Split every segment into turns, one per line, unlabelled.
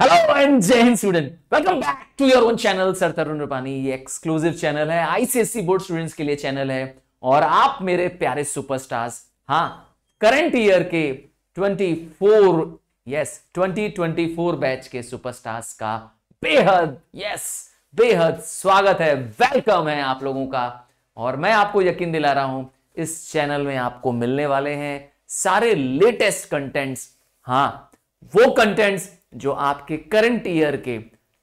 Hello and जय हिंद student welcome back to your own channel sir Tarun Rupani ये exclusive channel है आईसीएससी बोर्ड स्टूडेंट्स के लिए चैनल है और आप मेरे प्यारे सुपरस्टार्स हाँ करंट ईयर के 24 यस 2024 बैच के सुपरस्टार्स का बेहद यस बेहद स्वागत है वेलकम है आप लोगों का और मैं आपको यकीन दिला रहा हूं इस चैनल में आपको मिलने वाले हैं सारे लेटेस्ट कंटेंट्स हाँ वो कंटेंट्स जो आपके करंट ईयर के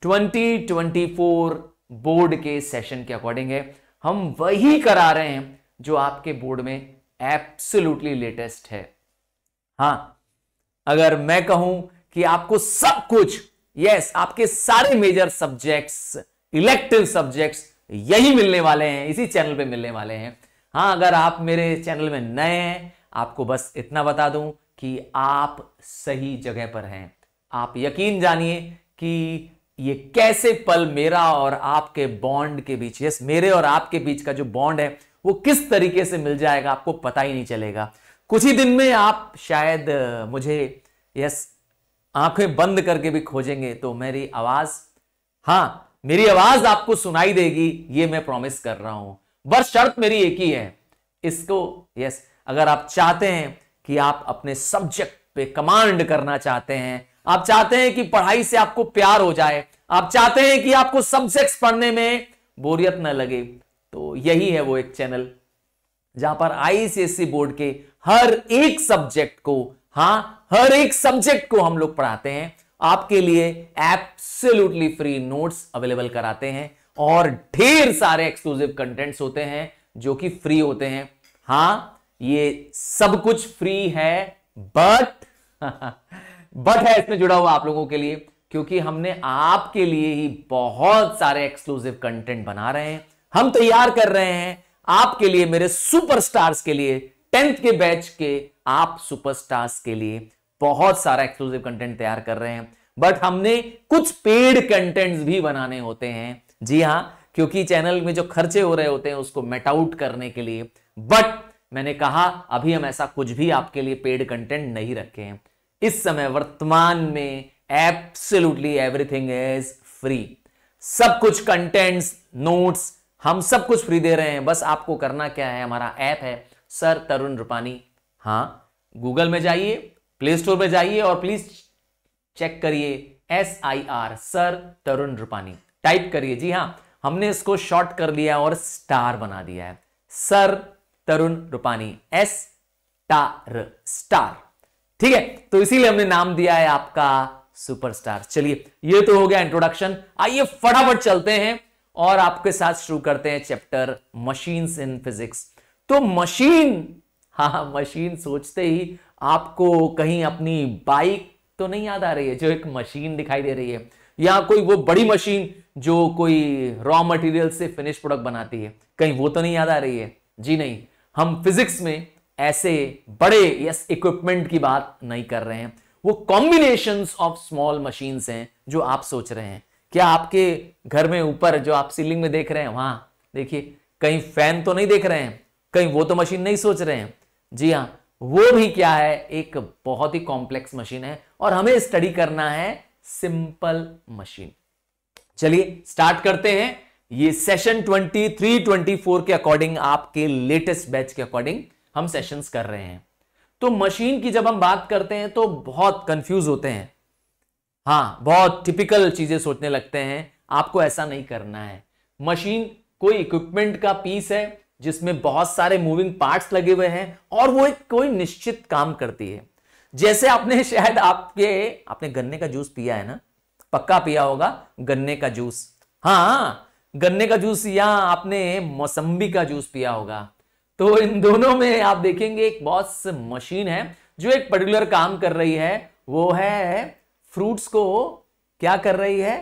2024 बोर्ड के सेशन के अकॉर्डिंग है हम वही करा रहे हैं जो आपके बोर्ड में एब्सोल्युटली लेटेस्ट है हाँ अगर मैं कहूं कि आपको सब कुछ यस आपके सारे मेजर सब्जेक्ट्स इलेक्टिव सब्जेक्ट्स यही मिलने वाले हैं इसी चैनल पे मिलने वाले हैं हाँ अगर आप मेरे चैनल में नए हैं आपको बस इतना बता दूं कि आप सही जगह पर हैं आप यकीन जानिए कि ये कैसे पल मेरा और आपके बॉन्ड के बीच यस मेरे और आपके बीच का जो बॉन्ड है वो किस तरीके से मिल जाएगा आपको पता ही नहीं चलेगा कुछ ही दिन में आप शायद मुझे यस आंखें बंद करके भी खोजेंगे तो मेरी आवाज हां मेरी आवाज आपको सुनाई देगी ये मैं प्रॉमिस कर रहा हूं बस शर्त मेरी एक ही है इसको यस अगर आप चाहते हैं कि आप अपने सब्जेक्ट पे कमांड करना चाहते हैं आप चाहते हैं कि पढ़ाई से आपको प्यार हो जाए आप चाहते हैं कि आपको सब्जेक्ट्स पढ़ने में बोरियत न लगे तो यही है वो एक चैनल जहां पर आईसीएससी e बोर्ड के हर एक सब्जेक्ट को हाँ हर एक सब्जेक्ट को हम लोग पढ़ाते हैं आपके लिए एप्सोल्यूटली फ्री नोट्स अवेलेबल कराते हैं और ढेर सारे एक्सक्लूसिव कंटेंट्स होते हैं जो कि फ्री होते हैं हां ये सब कुछ फ्री है बट बट है इसमें जुड़ा हुआ आप लोगों के लिए क्योंकि हमने आपके लिए ही बहुत सारे एक्सक्लूसिव कंटेंट बना रहे हैं हम तैयार कर रहे हैं आपके लिए मेरे सुपरस्टार्स के लिए टेंथ के बैच के आप सुपरस्टार्स के लिए बहुत सारा एक्सक्लूसिव कंटेंट तैयार कर रहे हैं बट हमने कुछ पेड कंटेंट्स भी बनाने होते हैं जी हाँ क्योंकि चैनल में जो खर्चे हो रहे होते हैं उसको मेट आउट करने के लिए बट मैंने कहा अभी हम ऐसा कुछ भी आपके लिए पेड कंटेंट नहीं रखे हैं इस समय वर्तमान में एप्सल्यूटली एवरीथिंग इज फ्री सब कुछ कंटेंट्स नोट्स हम सब कुछ फ्री दे रहे हैं बस आपको करना क्या है हमारा ऐप है सर तरुण रूपानी हां गूगल में जाइए प्ले स्टोर में जाइए और प्लीज चेक करिए S I R sir Tarun Rupani type करिए जी हाँ हमने इसको शॉर्ट कर लिया और स्टार बना दिया है sir Tarun Rupani S tar star ठीक है तो इसीलिए हमने नाम दिया है आपका सुपरस्टार चलिए ये तो हो गया इंट्रोडक्शन आइए फटाफट चलते हैं और आपके साथ शुरू करते हैं चैप्टर मशीन इन फिजिक्स तो मशीन हा मशीन सोचते ही आपको कहीं अपनी बाइक तो नहीं याद आ रही है जो एक मशीन दिखाई दे रही है या कोई वो बड़ी मशीन जो कोई रॉ मटेरियल से फिनिश प्रोडक्ट बनाती है कहीं वो तो नहीं याद आ रही है जी नहीं हम फिजिक्स में ऐसे बड़े यस इक्विपमेंट की बात नहीं कर रहे हैं वो कॉम्बिनेशन ऑफ स्मॉल मशीन्स हैं जो आप सोच रहे हैं क्या आपके घर में ऊपर जो आप सीलिंग में देख रहे हैं वहां देखिए कहीं फैन तो नहीं देख रहे हैं कहीं वो तो मशीन नहीं सोच रहे हैं जी हाँ वो भी क्या है एक बहुत ही कॉम्प्लेक्स मशीन है और हमें स्टडी करना है सिंपल मशीन चलिए स्टार्ट करते हैं ये सेशन 23, 24 के अकॉर्डिंग आपके लेटेस्ट बैच के अकॉर्डिंग हम सेशंस कर रहे हैं तो मशीन की जब हम बात करते हैं तो बहुत कंफ्यूज होते हैं हाँ बहुत टिपिकल चीजें सोचने लगते हैं आपको ऐसा नहीं करना है मशीन कोई इक्विपमेंट का पीस है जिसमें बहुत सारे मूविंग पार्ट्स लगे हुए हैं और वो एक कोई निश्चित काम करती है जैसे आपने शायद आपके आपने गन्ने का जूस पिया है ना पक्का पिया होगा गन्ने का जूस हाँ गन्ने का जूस या आपने मौसम्बी का जूस पिया होगा तो इन दोनों में आप देखेंगे एक बॉस मशीन है जो एक पर्टिकुलर काम कर रही है वो है फ्रूट्स को क्या कर रही है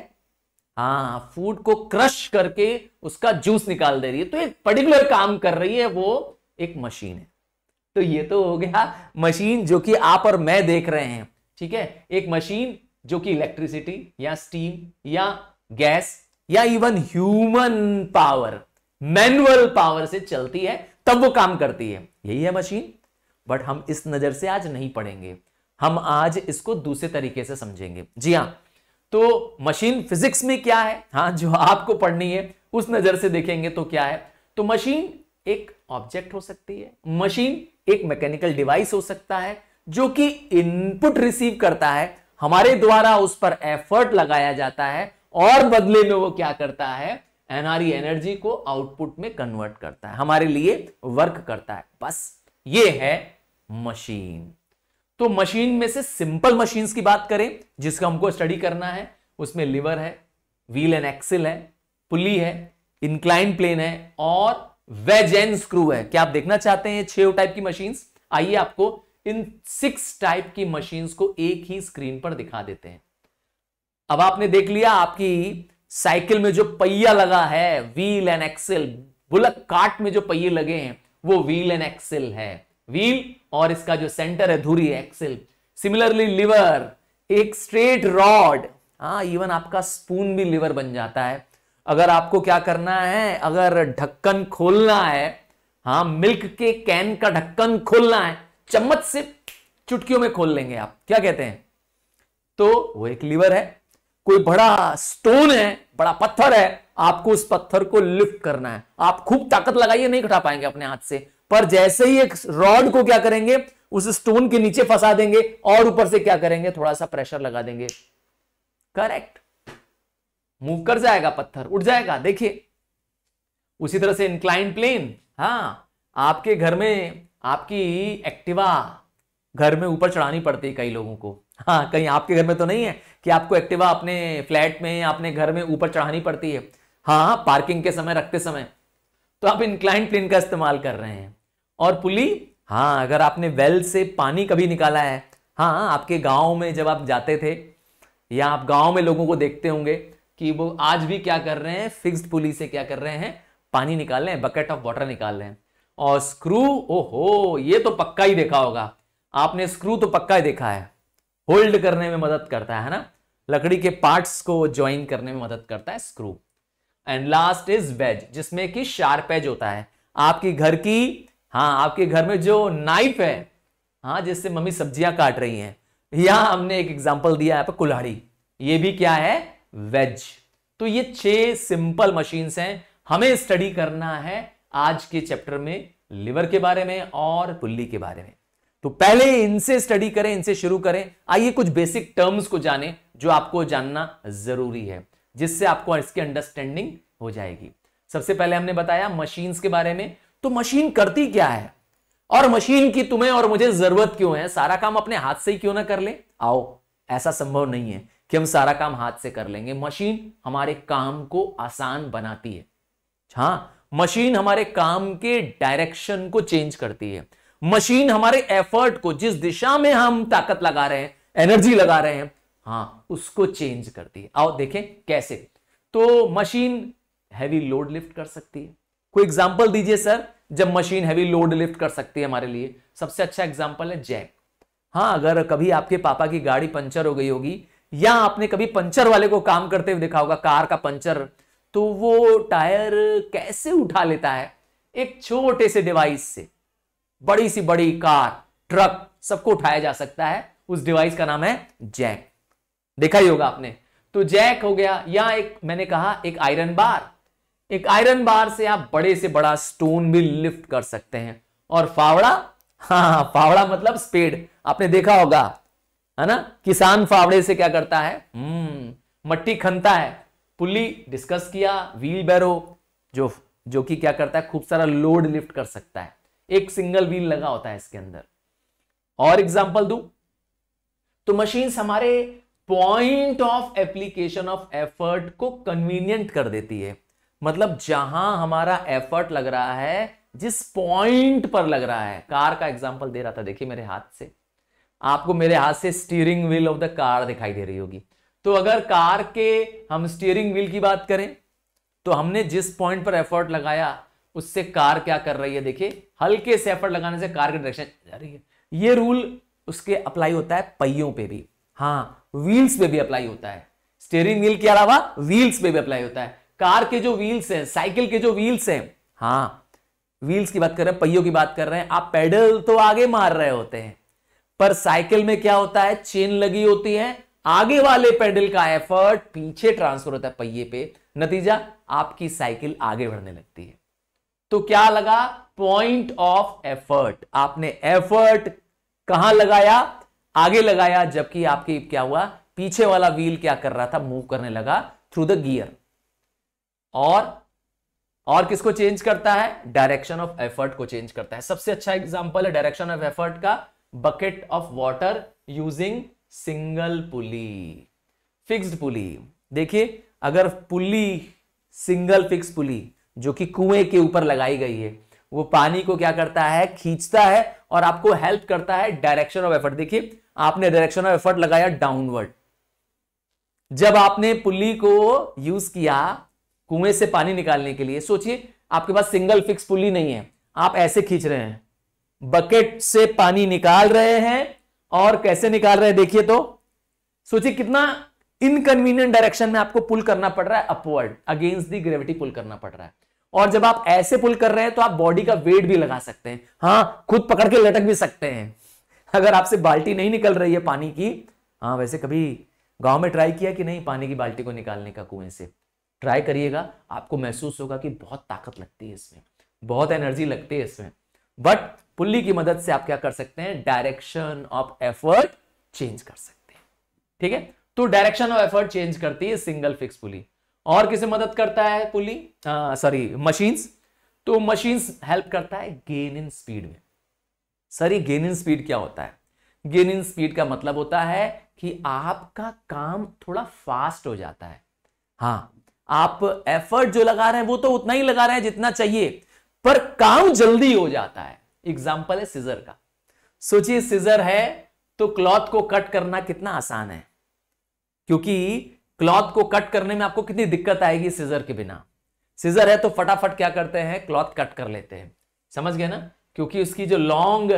हाँ फूड को क्रश करके उसका जूस निकाल दे रही है तो एक पर्टिकुलर काम कर रही है वो एक मशीन है तो ये तो हो गया मशीन जो कि आप और मैं देख रहे हैं ठीक है एक मशीन जो कि इलेक्ट्रिसिटी या स्टीम या गैस या even human power manual power से चलती है तब वो काम करती है यही है मशीन बट हम इस नजर से आज नहीं पढ़ेंगे हम आज इसको दूसरे तरीके से समझेंगे जी हाँ तो मशीन फिजिक्स में क्या है हाँ जो आपको पढ़नी है उस नजर से देखेंगे तो क्या है तो मशीन एक ऑब्जेक्ट हो सकती है मशीन एक मैकेनिकल डिवाइस हो सकता है जो कि इनपुट रिसीव करता है हमारे द्वारा उस पर एफर्ट लगाया जाता है और बदले में वो क्या करता है एनआरई एनर्जी को आउटपुट में कन्वर्ट करता है हमारे लिए वर्क करता है बस ये है मशीन तो मशीन में से सिंपल मशीन की बात करें जिसका हमको स्टडी करना है उसमें लिवर है व्हील एंड एक्सिल है पुली है इंक्लाइन प्लेन है और वेज एंड स्क्रू है क्या आप देखना चाहते हैं छह टाइप की मशीन आइए आपको इन सिक्स टाइप की मशीन को एक ही स्क्रीन पर दिखा देते हैं अब आपने देख लिया आपकी साइकिल में जो पहिया लगा है wheel and axle bullock cart में जो पहिए लगे हैं वो व्हील एंड एक्सेल है व्हील और इसका जो सेंटर है धुरी एक्सेल सिमिलरली लिवर एक स्ट्रेट रॉड हाँ इवन आपका स्पून भी लिवर बन जाता है अगर आपको क्या करना है अगर ढक्कन खोलना है हाँ मिल्क के कैन का ढक्कन खोलना है चम्मच से चुटकियों में खोल लेंगे आप क्या कहते हैं तो वो एक लीवर है कोई बड़ा स्टोन है बड़ा पत्थर है आपको उस पत्थर को लिफ्ट करना है आप खूब ताकत लगाइए नहीं उठा पाएंगे अपने हाथ से पर जैसे ही एक रॉड को क्या करेंगे उस स्टोन के नीचे फंसा देंगे और ऊपर से क्या करेंगे थोड़ा सा प्रेशर लगा देंगे करेक्ट मूव कर जाएगा पत्थर उठ जाएगा देखिए उसी तरह से इंक्लाइन प्लेन हाँ आपके घर में आपकी एक्टिवा घर में ऊपर चढ़ानी पड़ती है कई लोगों को हाँ कहीं आपके घर में तो नहीं है कि आपको एक्टिवा अपने फ्लैट में या अपने घर में ऊपर चढ़ानी पड़ती है हाँ पार्किंग के समय रखते समय तो आप इंक्लाइन प्लेन का इस्तेमाल कर रहे हैं और पुली हाँ अगर आपने वेल से पानी कभी निकाला है हाँ आपके गाँव में जब आप जाते थे या आप गाँव में लोगों को देखते होंगे कि वो आज भी क्या कर रहे हैं फिक्स्ड पुली से क्या कर रहे हैं पानी निकाल रहे हैं बकेट ऑफ वाटर निकाल रहे हैं और स्क्रू ओहो ये तो पक्का ही देखा होगा आपने स्क्रू तो पक्का ही देखा है होल्ड करने में मदद करता है ना लकड़ी के पार्ट्स को ज्वाइन करने में मदद करता है screw and last is wedge जिसमें कि शार्प एज होता है आपकी घर की हाँ आपके घर में जो नाइफ है हाँ जिससे मम्मी सब्जियां काट रही हैं यहां हमने एक एग्जाम्पल दिया है कुल्हाड़ी ये भी क्या है वेज तो ये छह सिंपल मशीन्स हैं हमें स्टडी करना है आज के चैप्टर में लिवर के बारे में और पुल्ली के बारे में तो पहले इनसे स्टडी करें इनसे शुरू करें आइए कुछ बेसिक टर्म्स को जानें जो आपको जानना जरूरी है जिससे आपको इसकी अंडरस्टैंडिंग हो जाएगी सबसे पहले हमने बताया मशीन के बारे में तो मशीन करती क्या है और मशीन की तुम्हें और मुझे जरूरत क्यों है सारा काम अपने हाथ से ही क्यों ना कर ले आओ ऐसा संभव नहीं है कि हम सारा काम हाथ से कर लेंगे मशीन हमारे काम को आसान बनाती है हाँ मशीन हमारे काम के डायरेक्शन को चेंज करती है मशीन हमारे एफर्ट को जिस दिशा में हम ताकत लगा रहे हैं एनर्जी लगा रहे हैं हाँ उसको चेंज करती है आओ देखें कैसे तो मशीन हैवी लोड लिफ्ट कर सकती है कोई एग्जाम्पल दीजिए सर जब मशीन हैवी लोड लिफ्ट कर सकती है हमारे लिए सबसे अच्छा एग्जाम्पल है जैक हाँ अगर कभी आपके पापा की गाड़ी पंचर हो गई होगी या आपने कभी पंचर वाले को काम करते हुए देखा होगा कार का पंचर तो वो टायर कैसे उठा लेता है एक छोटे से डिवाइस से बड़ी सी बड़ी कार ट्रक सबको उठाया जा सकता है उस डिवाइस का नाम है जैक देखा ही होगा आपने तो जैक हो गया या एक मैंने कहा एक आयरन बार एक आयरन बार से आप बड़े से बड़ा स्टोन भी लिफ्ट कर सकते हैं और फावड़ा हाँ फावड़ा मतलब स्पेड आपने देखा होगा है ना किसान फावड़े से क्या करता है हम्म, मट्टी खनता है पुली डिस्कस किया व्हील बैरो जो जो कि क्या करता है खूब सारा लोड लिफ्ट कर सकता है एक सिंगल व्हील लगा होता है इसके अंदर और एग्जाम्पल दू तो मशीन हमारे point of application of effort को कन्वीनियंट कर देती है मतलब जहां हमारा एफर्ट लग रहा है जिस पॉइंट पर लग रहा है कार का एग्जाम्पल दे रहा था देखिए मेरे हाथ से आपको मेरे हाथ से steering wheel of the car दिखाई दे रही होगी तो अगर कार के हम स्टीयरिंग व्हील की बात करें तो हमने जिस पॉइंट पर एफर्ट लगाया उससे कार क्या कर रही है देखिए हल्के से एफर्ट लगाने से कार की डायरेक्शन जा रही है ये रूल उसके अप्लाई होता है पहियों पे भी हाँ व्हील्स पे भी अप्लाई होता है स्टेयरिंग व्हील के अलावा व्हील्स पे भी अप्लाई होता है कार के जो व्हील्स हैं साइकिल के जो व्हील्स हैं हाँ व्हील्स की बात कर रहे हैं पहियों की बात कर रहे हैं आप पेडल तो आगे मार रहे होते हैं पर साइकिल में क्या होता है चेन लगी होती है आगे वाले पेडल का एफर्ट पीछे ट्रांसफर होता है पहिए पे नतीजा आपकी साइकिल आगे बढ़ने लगती है तो क्या लगा पॉइंट ऑफ एफर्ट आपने एफर्ट कहां लगाया आगे लगाया जबकि आपके क्या हुआ पीछे वाला व्हील क्या कर रहा था मूव करने लगा थ्रू द गियर और और किसको चेंज करता है डायरेक्शन ऑफ एफर्ट को चेंज करता है सबसे अच्छा एग्जांपल है डायरेक्शन ऑफ एफर्ट का bucket of water using single pulley fixed pulley देखिए अगर पुली सिंगल फिक्स पुली जो कि कुएं के ऊपर लगाई गई है वो पानी को क्या करता है खींचता है और आपको हेल्प करता है डायरेक्शन ऑफ एफर्ट देखिए आपने डायरेक्शन ऑफ एफर्ट लगाया डाउनवर्ड जब आपने पुली को यूज किया कुएं से पानी निकालने के लिए सोचिए आपके पास सिंगल फिक्स पुली नहीं है आप ऐसे खींच रहे हैं बकेट से पानी निकाल रहे हैं और कैसे निकाल रहे हैं देखिए तो सोचिए कितना इनकन्वीनियंट डायरेक्शन में आपको पुल करना पड़ रहा है upward against the gravity pull करना पड़ रहा है और जब आप ऐसे पुल कर रहे हैं तो आप बॉडी का वेट भी लगा सकते हैं हाँ खुद पकड़ के लटक भी सकते हैं अगर आपसे बाल्टी नहीं निकल रही है पानी की हाँ वैसे कभी गांव में ट्राई किया कि नहीं पानी की बाल्टी को निकालने का कुएं से ट्राई करिएगा आपको महसूस होगा कि बहुत ताकत लगती है इसमें बहुत एनर्जी लगती है इसमें बट पुल्ली की मदद से आप क्या कर सकते हैं डायरेक्शन ऑफ एफर्ट चेंज कर सकते हैं ठीक है तो डायरेक्शन ऑफ एफर्ट चेंज करती है सिंगल फिक्स पुली और किसे मदद करता है पुली सॉरी मशीन्स तो मशीन्स हेल्प करता है गेन इन स्पीड में सर ये गेन इन स्पीड क्या होता है गेन इन स्पीड का मतलब होता है कि आपका काम थोड़ा फास्ट हो जाता है हाँ आप एफर्ट जो लगा रहे हैं वो तो उतना ही लगा रहे हैं जितना चाहिए पर काम जल्दी हो जाता है एग्जाम्पल है सीजर का सोचिए सीजर है तो क्लॉथ को कट करना कितना आसान है क्योंकि क्लॉथ को कट करने में आपको कितनी दिक्कत आएगी सीजर के बिना सीजर है तो फटाफट क्या करते हैं क्लॉथ कट कर लेते हैं समझ गए ना क्योंकि उसकी जो लॉन्ग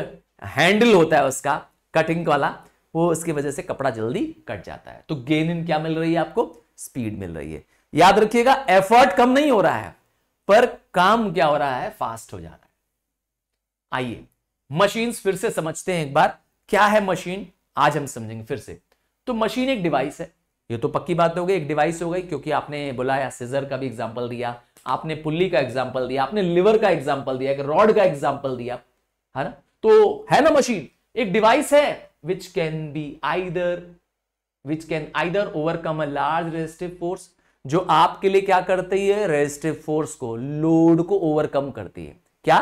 हैंडल होता है उसका कटिंग वाला वो उसकी वजह से कपड़ा जल्दी कट जाता है तो गेन इन क्या मिल रही है आपको स्पीड मिल रही है याद रखिएगा एफर्ट कम नहीं हो रहा है पर काम क्या हो रहा है फास्ट हो जा रहा है आइए मशीन फिर से समझते हैं एक बार क्या है मशीन आज हम समझेंगे फिर से तो मशीन एक डिवाइस है ये तो पक्की बात हो गई एक डिवाइस हो गई क्योंकि आपने बुलाया सीजर का भी एग्जाम्पल दिया आपने पुल्ली का एग्जाम्पल दिया आपने लिवर का एग्जाम्पल दिया एक रॉड का एग्जाम्पल दिया है ना तो है ना मशीन एक डिवाइस है which can be either which can either overcome a large resistive force जो आपके लिए क्या करती है रेजिस्टिव फोर्स को लोड को ओवरकम करती है क्या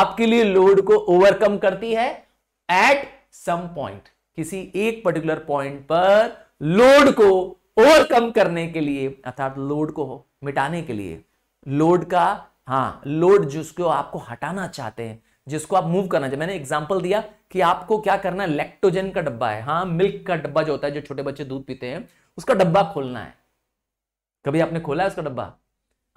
आपके लिए लोड को ओवरकम करती है एट सम पॉइंट किसी एक पर्टिकुलर पॉइंट पर लोड को ओवरकम करने के लिए अर्थात लोड को मिटाने के लिए लोड का हाँ लोड जिसको आपको हटाना चाहते हैं जिसको आप मूव करना चाहते मैंने एग्जाम्पल दिया कि आपको क्या करना है लेक्टोजन का डब्बा है हाँ मिल्क का डब्बा जो होता है जो छोटे बच्चे दूध पीते हैं उसका डब्बा खोलना है कभी आपने खोला है उसका डब्बा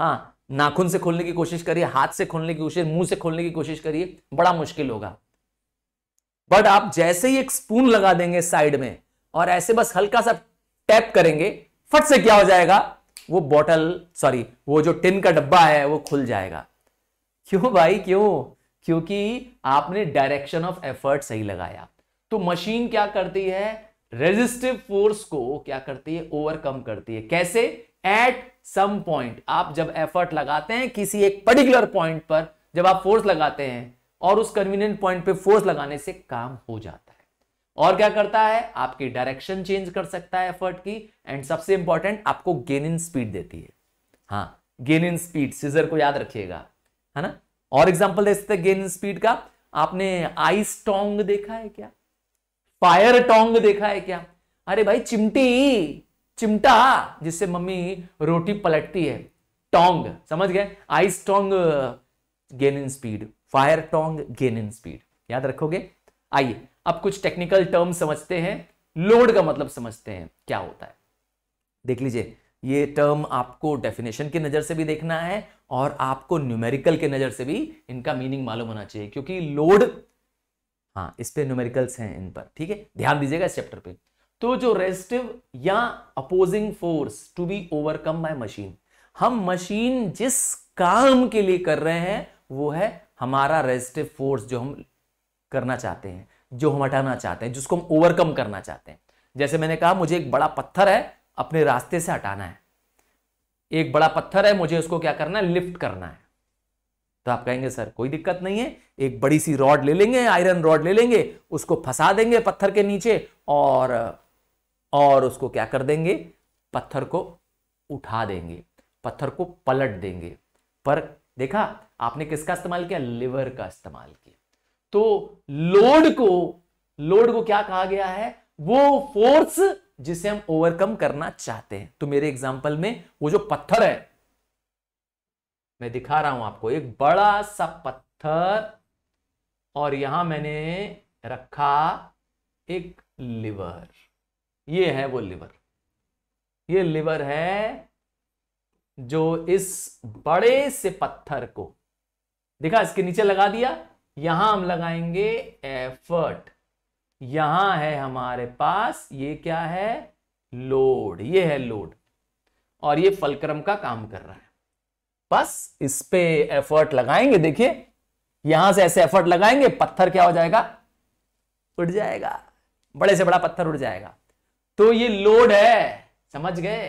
हाँ नाखून से खोलने की कोशिश करिए हाथ से खोलने की कोशिश मुंह से खोलने की कोशिश करिए बड़ा मुश्किल होगा बट आप जैसे ही एक स्पून लगा देंगे साइड में और ऐसे बस हल्का सा टैप करेंगे फट से क्या हो जाएगा वो बॉटल सॉरी वो जो टिन का डब्बा है वो खुल जाएगा क्यों भाई क्यों क्योंकि आपने डायरेक्शन ऑफ एफर्ट सही लगाया तो मशीन क्या करती है रेजिस्टिव फोर्स को क्या करती है ओवरकम करती है कैसे एट सम पॉइंट आप जब एफर्ट लगाते हैं किसी एक पर्टिकुलर पॉइंट पर जब आप फोर्स लगाते हैं और उस कन्वीनियंट पॉइंट पे फोर्स लगाने से काम हो जाता है और क्या करता है आपकी डायरेक्शन चेंज कर सकता है एफर्ट की एंड सबसे इंपॉर्टेंट आपको गेन इन स्पीड देती है हाँ गेन इन स्पीड सीजर को याद रखिएगा है ना और एग्जाम्पल दे सकते गेन इन स्पीड का आपने आइस टोंग देखा है क्या फायर टोंग देखा है क्या अरे भाई चिमटी चिमटा जिससे मम्मी रोटी पलटती है टोंग समझ गए ice tong gain in speed fire tong gain in speed याद रखोगे आइए अब कुछ टेक्निकल टर्म समझते हैं लोड का मतलब समझते हैं क्या होता है देख लीजिए ये टर्म आपको डेफिनेशन की नज़र से भी देखना है और आपको न्यूमेरिकल के नज़र से भी इनका मीनिंग मालूम होना चाहिए क्योंकि लोड हाँ इस पर न्यूमेरिकल्स हैं इन पर ठीक है ध्यान दीजिएगा इस चैप्टर पे तो जो रेजिस्टिव या opposing force to be overcome by machine हम मशीन जिस काम के लिए कर रहे हैं वो है हमारा रेजिस्टिव फोर्स जो हम करना चाहते हैं जो हम हटाना चाहते हैं जिसको हम ओवरकम करना चाहते हैं जैसे मैंने कहा मुझे एक बड़ा पत्थर है अपने रास्ते से हटाना है एक बड़ा पत्थर है मुझे उसको क्या करना है लिफ्ट करना है तो आप कहेंगे सर कोई दिक्कत नहीं है एक बड़ी सी रॉड ले लेंगे आयरन रॉड ले लेंगे उसको फंसा देंगे पत्थर के नीचे और और उसको क्या कर देंगे पत्थर को उठा देंगे पत्थर को पलट देंगे पर देखा आपने किसका इस्तेमाल किया लिवर का इस्तेमाल किया तो लोड को लोड को क्या कहा गया है वो फोर्स जिसे हम ओवरकम करना चाहते हैं तो मेरे एग्जाम्पल में वो जो पत्थर है मैं दिखा रहा हूं आपको एक बड़ा सा पत्थर और यहां मैंने रखा एक लिवर ये है वो लिवर ये लिवर है जो इस बड़े से पत्थर को देखा इसके नीचे लगा दिया यहां हम लगाएंगे एफर्ट यहां है हमारे पास ये क्या है लोड ये है लोड और ये फलक्रम का काम कर रहा है बस इस पे एफर्ट लगाएंगे देखिए यहां से ऐसे एफर्ट लगाएंगे पत्थर क्या हो जाएगा उड़ जाएगा बड़े से बड़ा पत्थर उड़ जाएगा तो ये लोड है समझ गए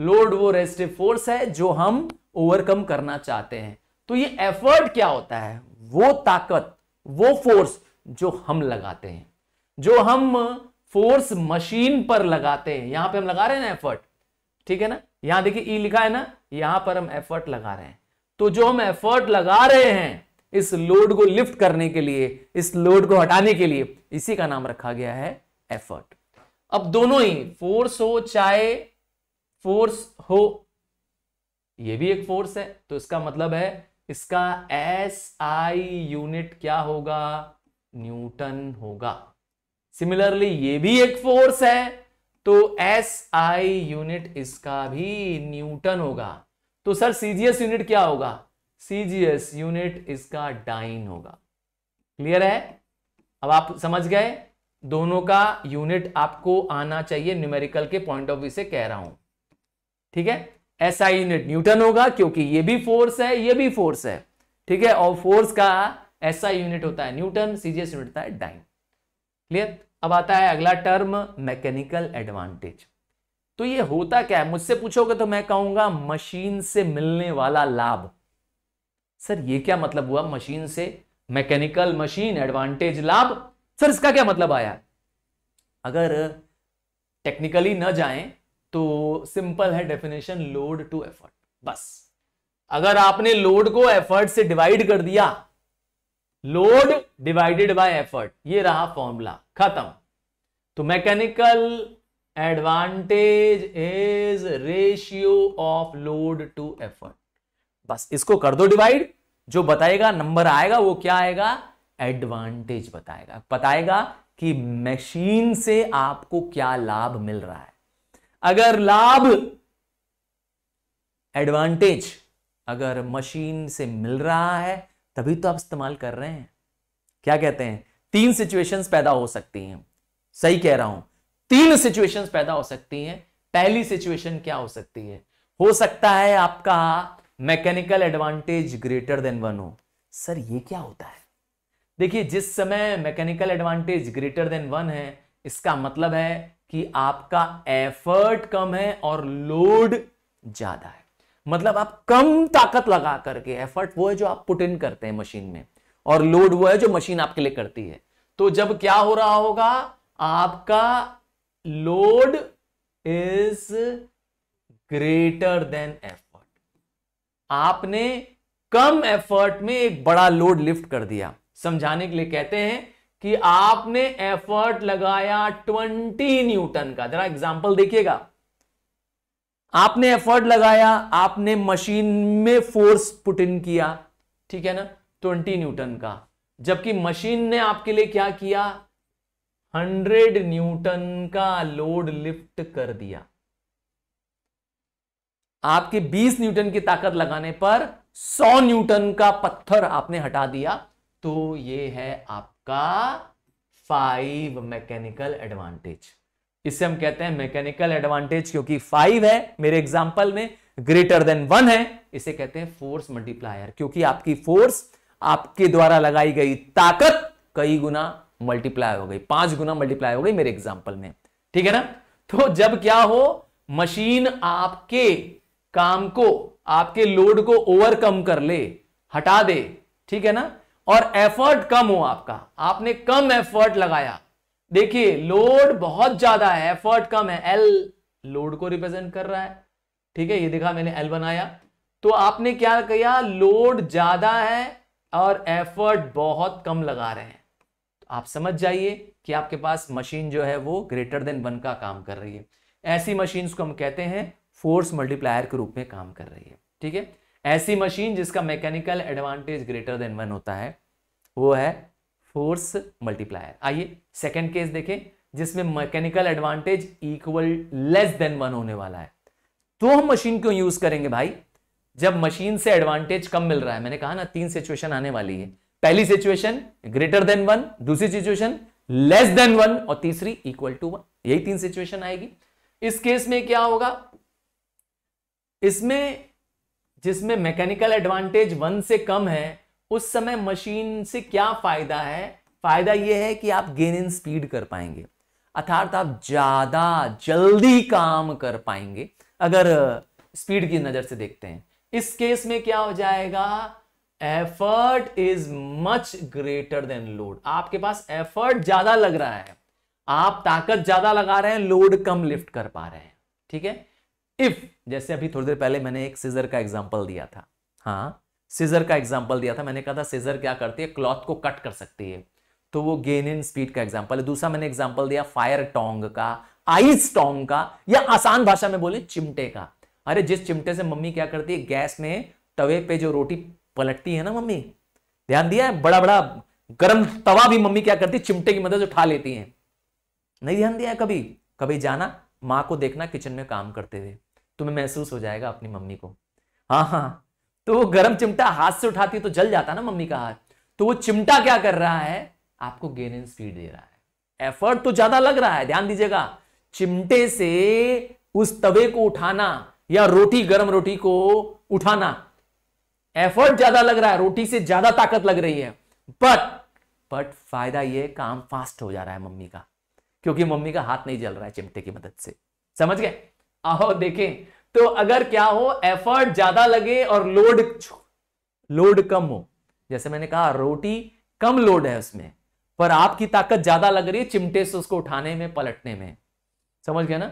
लोड वो रेस्टिव फोर्स है जो हम ओवरकम करना चाहते हैं तो ये एफर्ट क्या होता है वो ताकत वो फोर्स जो हम लगाते हैं जो हम फोर्स मशीन पर लगाते हैं यहां पे हम लगा रहे हैं ना एफर्ट ठीक है ना यहां देखिए ई e लिखा है ना यहां पर हम एफर्ट लगा रहे हैं तो जो हम एफर्ट लगा रहे हैं इस लोड को लिफ्ट करने के लिए इस लोड को हटाने के लिए इसी का नाम रखा गया है एफर्ट अब दोनों ही फोर्स हो चाहे फोर्स हो ये भी एक फोर्स है तो इसका मतलब है इसका एस आई यूनिट क्या होगा न्यूटन होगा सिमिलरली ये भी एक फोर्स है तो एस आई यूनिट इसका भी न्यूटन होगा तो सर सीजीएस यूनिट क्या होगा सीजीएस यूनिट इसका डाइन होगा क्लियर है अब आप समझ गए दोनों का यूनिट आपको आना चाहिए न्यूमेरिकल के पॉइंट ऑफ व्यू से कह रहा हूं ठीक है एसआई यूनिट न्यूटन होगा क्योंकि ये भी फोर्स है ये भी फोर्स है ठीक है और फोर्स का एसआई यूनिट होता है न्यूटन सीजीएस यूनिट होता है डाइन क्लियर अब आता है अगला टर्म मैकेनिकल एडवांटेज तो ये होता क्या है मुझसे पूछोगे तो मैं कहूंगा मशीन से मिलने वाला लाभ सर ये क्या मतलब हुआ मशीन से मैकेनिकल मशीन एडवांटेज लाभ सर इसका क्या मतलब आया अगर टेक्निकली न जाएं तो सिंपल है डेफिनेशन लोड टू एफर्ट बस अगर आपने लोड को एफर्ट से डिवाइड कर दिया लोड डिवाइडेड बाय एफर्ट ये रहा फॉर्मूला खत्म तो mechanical advantage is ratio of load to effort बस इसको कर दो डिवाइड जो बताएगा नंबर आएगा वो क्या आएगा एडवांटेज बताएगा बताएगा कि मशीन से आपको क्या लाभ मिल रहा है अगर लाभ एडवांटेज अगर मशीन से मिल रहा है तभी तो आप इस्तेमाल कर रहे हैं क्या कहते हैं तीन सिचुएशंस पैदा हो सकती हैं सही कह रहा हूं तीन सिचुएशंस पैदा हो सकती हैं पहली सिचुएशन क्या हो सकती है हो सकता है आपका mechanical advantage greater than one हो सर ये क्या होता है देखिए जिस समय mechanical advantage greater than one है इसका मतलब है कि आपका एफर्ट कम है और लोड ज्यादा है मतलब आप कम ताकत लगा करके एफर्ट वो है जो आप पुट इन करते हैं मशीन में और लोड वो है जो मशीन आपके लिए करती है तो जब क्या हो रहा होगा आपका load is greater than effort आपने कम एफर्ट में एक बड़ा लोड लिफ्ट कर दिया समझाने के लिए कहते हैं कि आपने एफर्ट लगाया 20 न्यूटन का जरा एग्जांपल देखिएगा आपने एफर्ट लगाया आपने मशीन में फोर्स पुट इन किया ठीक है ना 20 न्यूटन का जबकि मशीन ने आपके लिए क्या किया 100 न्यूटन का लोड लिफ्ट कर दिया आपके 20 न्यूटन की ताकत लगाने पर 100 न्यूटन का पत्थर आपने हटा दिया तो ये है आप का फाइव मैकेनिकल एडवांटेज इसे हम कहते हैं मैकेनिकल एडवांटेज क्योंकि फाइव है मेरे एग्जाम्पल में ग्रेटर देन वन है इसे कहते हैं फोर्स मल्टीप्लायर क्योंकि आपकी फोर्स आपके द्वारा लगाई गई ताकत कई गुना मल्टीप्लाई हो गई पांच गुना मल्टीप्लाई हो गई मेरे एग्जाम्पल में ठीक है ना तो जब क्या हो मशीन आपके काम को आपके लोड को ओवरकम कर ले हटा दे ठीक है ना और एफर्ट कम हो आपका आपने कम एफर्ट लगाया देखिए लोड बहुत ज्यादा है एफर्ट कम है एल लोड को रिप्रेजेंट कर रहा है ठीक है ये देखा मैंने एल बनाया तो आपने क्या किया लोड ज्यादा है और एफर्ट बहुत कम लगा रहे हैं तो आप समझ जाइए कि आपके पास मशीन जो है वो ग्रेटर देन वन का काम कर रही है ऐसी मशीन को हम कहते हैं फोर्स मल्टीप्लायर के रूप में काम कर रही है ठीक है ऐसी मशीन जिसका mechanical advantage greater than one होता है वो है फोर्स मल्टीप्लायर आइए सेकंड केस देखें जिसमें mechanical advantage equal less than one होने वाला है तो हम मशीन क्यों यूज करेंगे भाई जब मशीन से एडवांटेज कम मिल रहा है मैंने कहा ना तीन सिचुएशन आने वाली है पहली सिचुएशन ग्रेटर देन वन दूसरी सिचुएशन लेस देन वन और तीसरी इक्वल टू वन यही तीन सिचुएशन आएगी इस केस में क्या होगा इसमें जिसमें मैकेनिकल एडवांटेज वन से कम है उस समय मशीन से क्या फायदा है फायदा यह है कि आप गेन इन स्पीड कर पाएंगे अर्थात आप ज्यादा जल्दी काम कर पाएंगे अगर स्पीड की नजर से देखते हैं इस केस में क्या हो जाएगा effort is much greater than load आपके पास एफर्ट ज्यादा लग रहा है आप ताकत ज्यादा लगा रहे हैं लोड कम लिफ्ट कर पा रहे हैं ठीक है इफ जैसे अभी थोड़ी देर पहले मैंने एक सीजर का एग्जाम्पल दिया था हाँ सीजर का एग्जाम्पल दिया था मैंने कहा था सीजर क्या करती है क्लॉथ को कट कर सकती है तो वो गेन इन स्पीड का एग्जाम्पल है दूसरा मैंने एग्जाम्पल दिया फायर टोंग का आइस टोंग का या आसान भाषा में बोले चिमटे का अरे जिस चिमटे से मम्मी क्या करती है गैस में तवे पे जो रोटी पलटती है ना मम्मी ध्यान दिया है बड़ा बड़ा गर्म तवा भी मम्मी क्या करती है चिमटे की मदद उठा लेती है नहीं ध्यान दिया है कभी कभी जाना माँ को देखना किचन में काम करते हुए तुम्हें महसूस हो जाएगा अपनी मम्मी को हाँ हाँ तो वो गर्म चिमटा हाथ से उठाती तो जल जाता ना मम्मी का हाथ तो वो चिमटा क्या कर रहा है आपको गेन इन स्पीड दे रहा है एफर्ट तो ज्यादा लग रहा है ध्यान दीजिएगा चिमटे से उस तवे को उठाना या रोटी गर्म रोटी को उठाना एफर्ट ज्यादा लग रहा है रोटी से ज्यादा ताकत लग रही है बट बट फायदा यह काम फास्ट हो जा रहा है मम्मी का क्योंकि मम्मी का हाथ नहीं जल रहा है चिमटे की मदद से समझ गए आओ देखें तो अगर क्या हो एफर्ट ज्यादा लगे और लोड लोड कम हो जैसे मैंने कहा रोटी कम लोड है उसमें पर आपकी ताकत ज्यादा लग रही है चिमटे से उसको उठाने में पलटने में समझ गया ना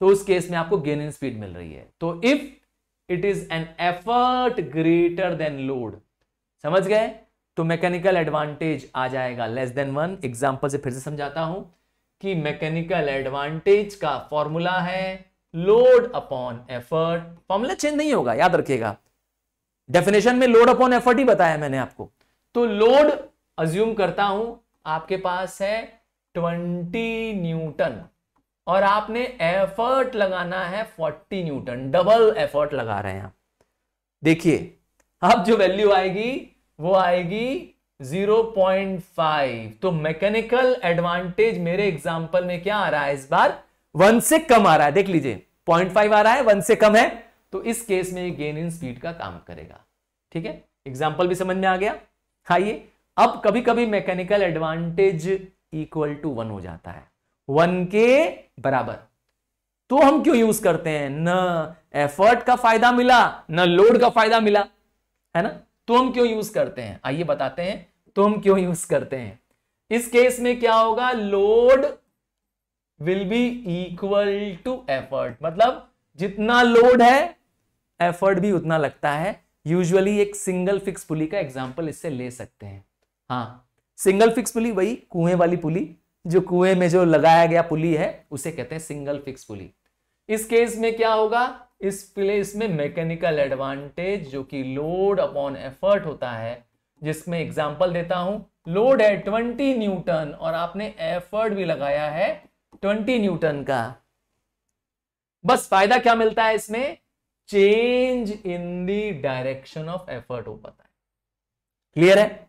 तो उस केस में आपको गेन इन स्पीड मिल रही है तो if it is an effort greater than load समझ गए तो मैकेनिकल एडवांटेज आ जाएगा लेस देन वन एग्जाम्पल से फिर से समझाता हूं कि मैकेनिकल एडवांटेज का फॉर्मूला है load upon effort formula change नहीं होगा याद रखिएगा डेफिनेशन में लोड अपॉन एफर्ट ही बताया मैंने आपको तो लोड अज्यूम करता हूं आपके पास है 20 न्यूटन और आपने एफर्ट लगाना है 40 न्यूटन डबल एफर्ट लगा रहे हैं आप देखिए अब जो वैल्यू आएगी वो आएगी 0.5 तो मैकेनिकल एडवांटेज मेरे एग्जांपल में क्या आ रहा है इस बार वन से कम आ रहा है देख लीजिए पॉइंट फाइव आ रहा है वन से कम है तो इस केस में गेन इन स्पीड का काम करेगा ठीक है एग्जाम्पल भी समझ में आ गया आइए अब कभी कभी mechanical advantage equal to one हो जाता है वन के बराबर तो हम क्यों यूज करते हैं न एफर्ट का फायदा मिला न लोड का फायदा मिला है ना तो हम क्यों यूज करते हैं आइए बताते हैं तो हम क्यों यूज करते हैं इस केस में क्या होगा load will be equal to effort मतलब जितना लोड है एफर्ट भी उतना लगता है यूजुअली एक सिंगल फिक्स पुली का एग्जाम्पल इससे ले सकते हैं हाँ सिंगल फिक्स पुली वही कुएं वाली पुली जो कुएं में जो लगाया गया पुली है उसे कहते हैं सिंगल फिक्स पुली इस केस में क्या होगा इस प्लेस में मैकेनिकल एडवांटेज जो कि लोड अपॉन एफर्ट होता है जिसमें एग्जाम्पल देता हूं लोड है 20 न्यूटन और आपने एफर्ट भी लगाया है ट्वेंटी न्यूटन का बस फायदा क्या मिलता है इसमें change in the direction of effort हो पाता है क्लियर है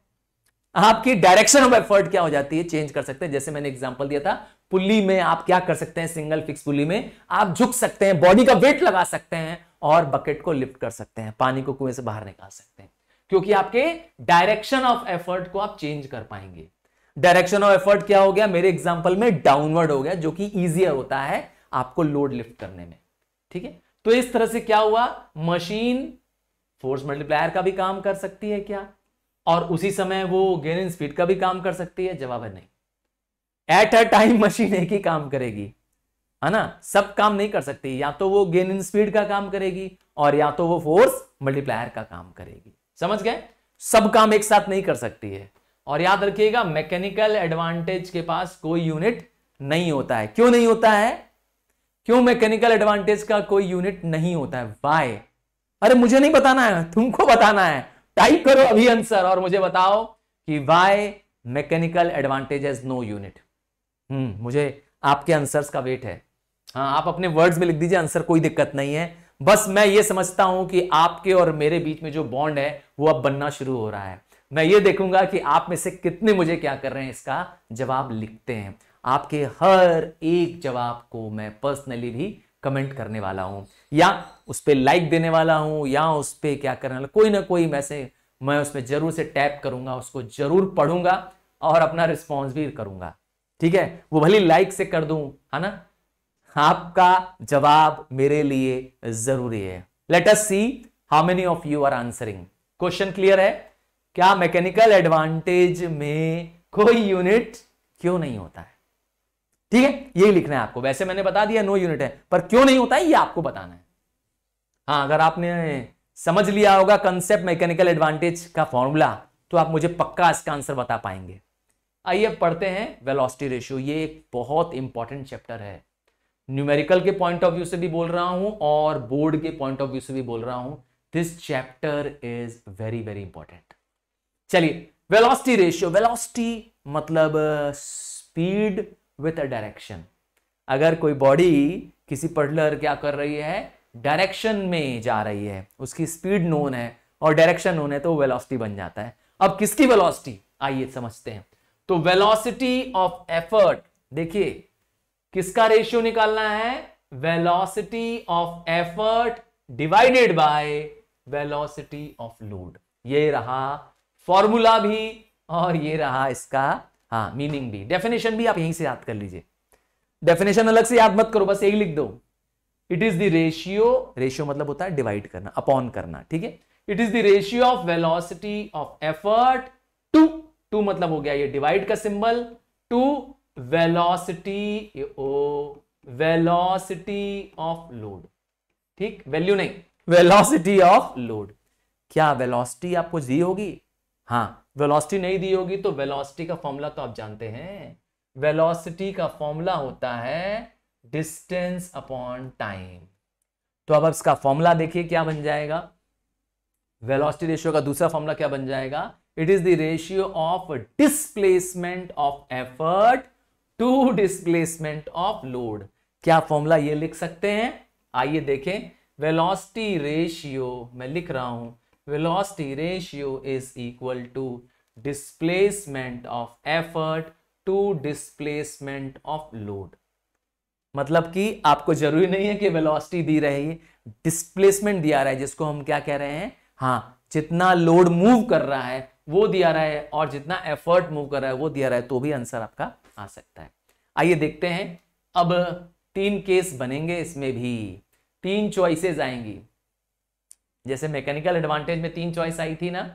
आपकी डायरेक्शन ऑफ एफर्ट क्या हो जाती है चेंज कर सकते हैं जैसे मैंने एग्जांपल दिया था पुली में आप क्या कर सकते हैं सिंगल फिक्स पुली में आप झुक सकते हैं बॉडी का वेट लगा सकते हैं और बकेट को लिफ्ट कर सकते हैं पानी को कुएं से बाहर निकाल सकते हैं क्योंकि आपके डायरेक्शन ऑफ एफर्ट को आप चेंज कर पाएंगे डायरेक्शन ऑफ एफर्ट क्या हो गया मेरे एग्जाम्पल में डाउनवर्ड हो गया जो कि इजियर होता है आपको लोड लिफ्ट करने में ठीक है तो इस तरह से क्या हुआ मशीन फोर्स मल्टीप्लायर का भी काम कर सकती है क्या और उसी समय वो गेन इन स्पीड का भी काम कर सकती है जवाब है नहीं एट अ टाइम मशीन एक ही काम करेगी है ना सब काम नहीं कर सकती या तो वो गेन इन स्पीड का काम करेगी और या तो वो फोर्स मल्टीप्लायर का काम करेगी समझ गए सब काम एक साथ नहीं कर सकती है और याद रखिएगा मैकेनिकल एडवांटेज के पास कोई यूनिट नहीं होता है क्यों नहीं होता है क्यों मैकेनिकल एडवांटेज का कोई यूनिट नहीं होता है वाई अरे मुझे नहीं बताना है तुमको बताना है टाइप करो अभी आंसर और मुझे बताओ कि why mechanical advantage has no unit hmm मुझे आपके आंसर्स का वेट है हाँ आप अपने वर्ड्स में लिख दीजिए आंसर कोई दिक्कत नहीं है बस मैं ये समझता हूं कि आपके और मेरे बीच में जो बॉन्ड है वो अब बनना शुरू हो रहा है मैं ये देखूंगा कि आप में से कितने मुझे क्या कर रहे हैं इसका जवाब लिखते हैं आपके हर एक जवाब को मैं पर्सनली भी कमेंट करने वाला हूं या उस पर लाइक देने वाला हूं या उस पर क्या करने वाला कोई ना कोई मैसेज मैं उसमें जरूर से टैप करूंगा उसको जरूर पढ़ूंगा और अपना रिस्पॉन्स भी करूंगा ठीक है वो भली लाइक से कर दू है ना आपका जवाब मेरे लिए जरूरी है let us see how many of you are answering question clear है क्या मैकेनिकल एडवांटेज में कोई यूनिट क्यों नहीं होता है ठीक है ये लिखना है आपको वैसे मैंने बता दिया नो यूनिट है पर क्यों नहीं होता है ये आपको बताना है हाँ अगर आपने समझ लिया होगा कंसेप्ट मैकेनिकल एडवांटेज का फॉर्मूला तो आप मुझे पक्का इसका आंसर बता पाएंगे आइए पढ़ते हैं वेलोसिटी रेशियो ये एक बहुत इंपॉर्टेंट चैप्टर है न्यूमेरिकल के पॉइंट ऑफ व्यू से भी बोल रहा हूं और बोर्ड के पॉइंट ऑफ व्यू से भी बोल रहा हूं this chapter is very very important चलिए वेलोसिटी रेशियो वेलोसिटी मतलब स्पीड विथ अ डायरेक्शन अगर कोई बॉडी किसी पर्टिकुलर क्या कर रही है डायरेक्शन में जा रही है उसकी स्पीड नोन है और डायरेक्शन नोन है तो वेलोसिटी बन जाता है अब किसकी वेलोसिटी आइए समझते हैं तो वेलोसिटी ऑफ एफर्ट देखिए किसका रेशियो निकालना है velocity of effort divided by velocity of load ये रहा फॉर्मूला भी और ये रहा इसका हाँ मीनिंग भी डेफिनेशन भी आप यहीं से याद कर लीजिए डेफिनेशन अलग से याद मत करो बस यही लिख दो it is the ratio ratio मतलब होता है डिवाइड करना अपॉन करना ठीक है it is the ratio of velocity of effort to to मतलब हो गया ये डिवाइड का symbol to velocity oh velocity of load ठीक वैल्यू नहीं वेलोसिटी ऑफ लोड क्या वेलोसिटी आपको जी होगी हाँ वेलोसिटी नहीं दी होगी तो वेलोसिटी का फॉर्मूला तो आप जानते हैं वेलोसिटी का फॉर्मूला होता है डिस्टेंस अपॉन टाइम तो अब इसका फॉर्मूला देखिए क्या बन जाएगा वेलोसिटी रेशियो का दूसरा फॉर्मूला क्या बन जाएगा it is the ratio of displacement of effort to displacement of load क्या फॉर्मूला ये लिख सकते हैं आइए देखें वेलोसिटी रेशियो मैं लिख रहा हूं velocity ratio is equal to displacement of effort to displacement of load मतलब कि आपको जरूरी नहीं है कि वेलोसिटी दी रही डिस्प्लेसमेंट दिया रहा है जिसको हम क्या कह रहे हैं हाँ जितना लोड मूव कर रहा है वो दिया रहा है और जितना एफर्ट मूव कर रहा है वो दिया रहा है तो भी आंसर आपका आ सकता है आइए देखते हैं अब तीन केस बनेंगे इसमें भी तीन चॉइसेस आएंगी जैसे मैकेनिकल एडवांटेज में तीन चॉइस आई थी ना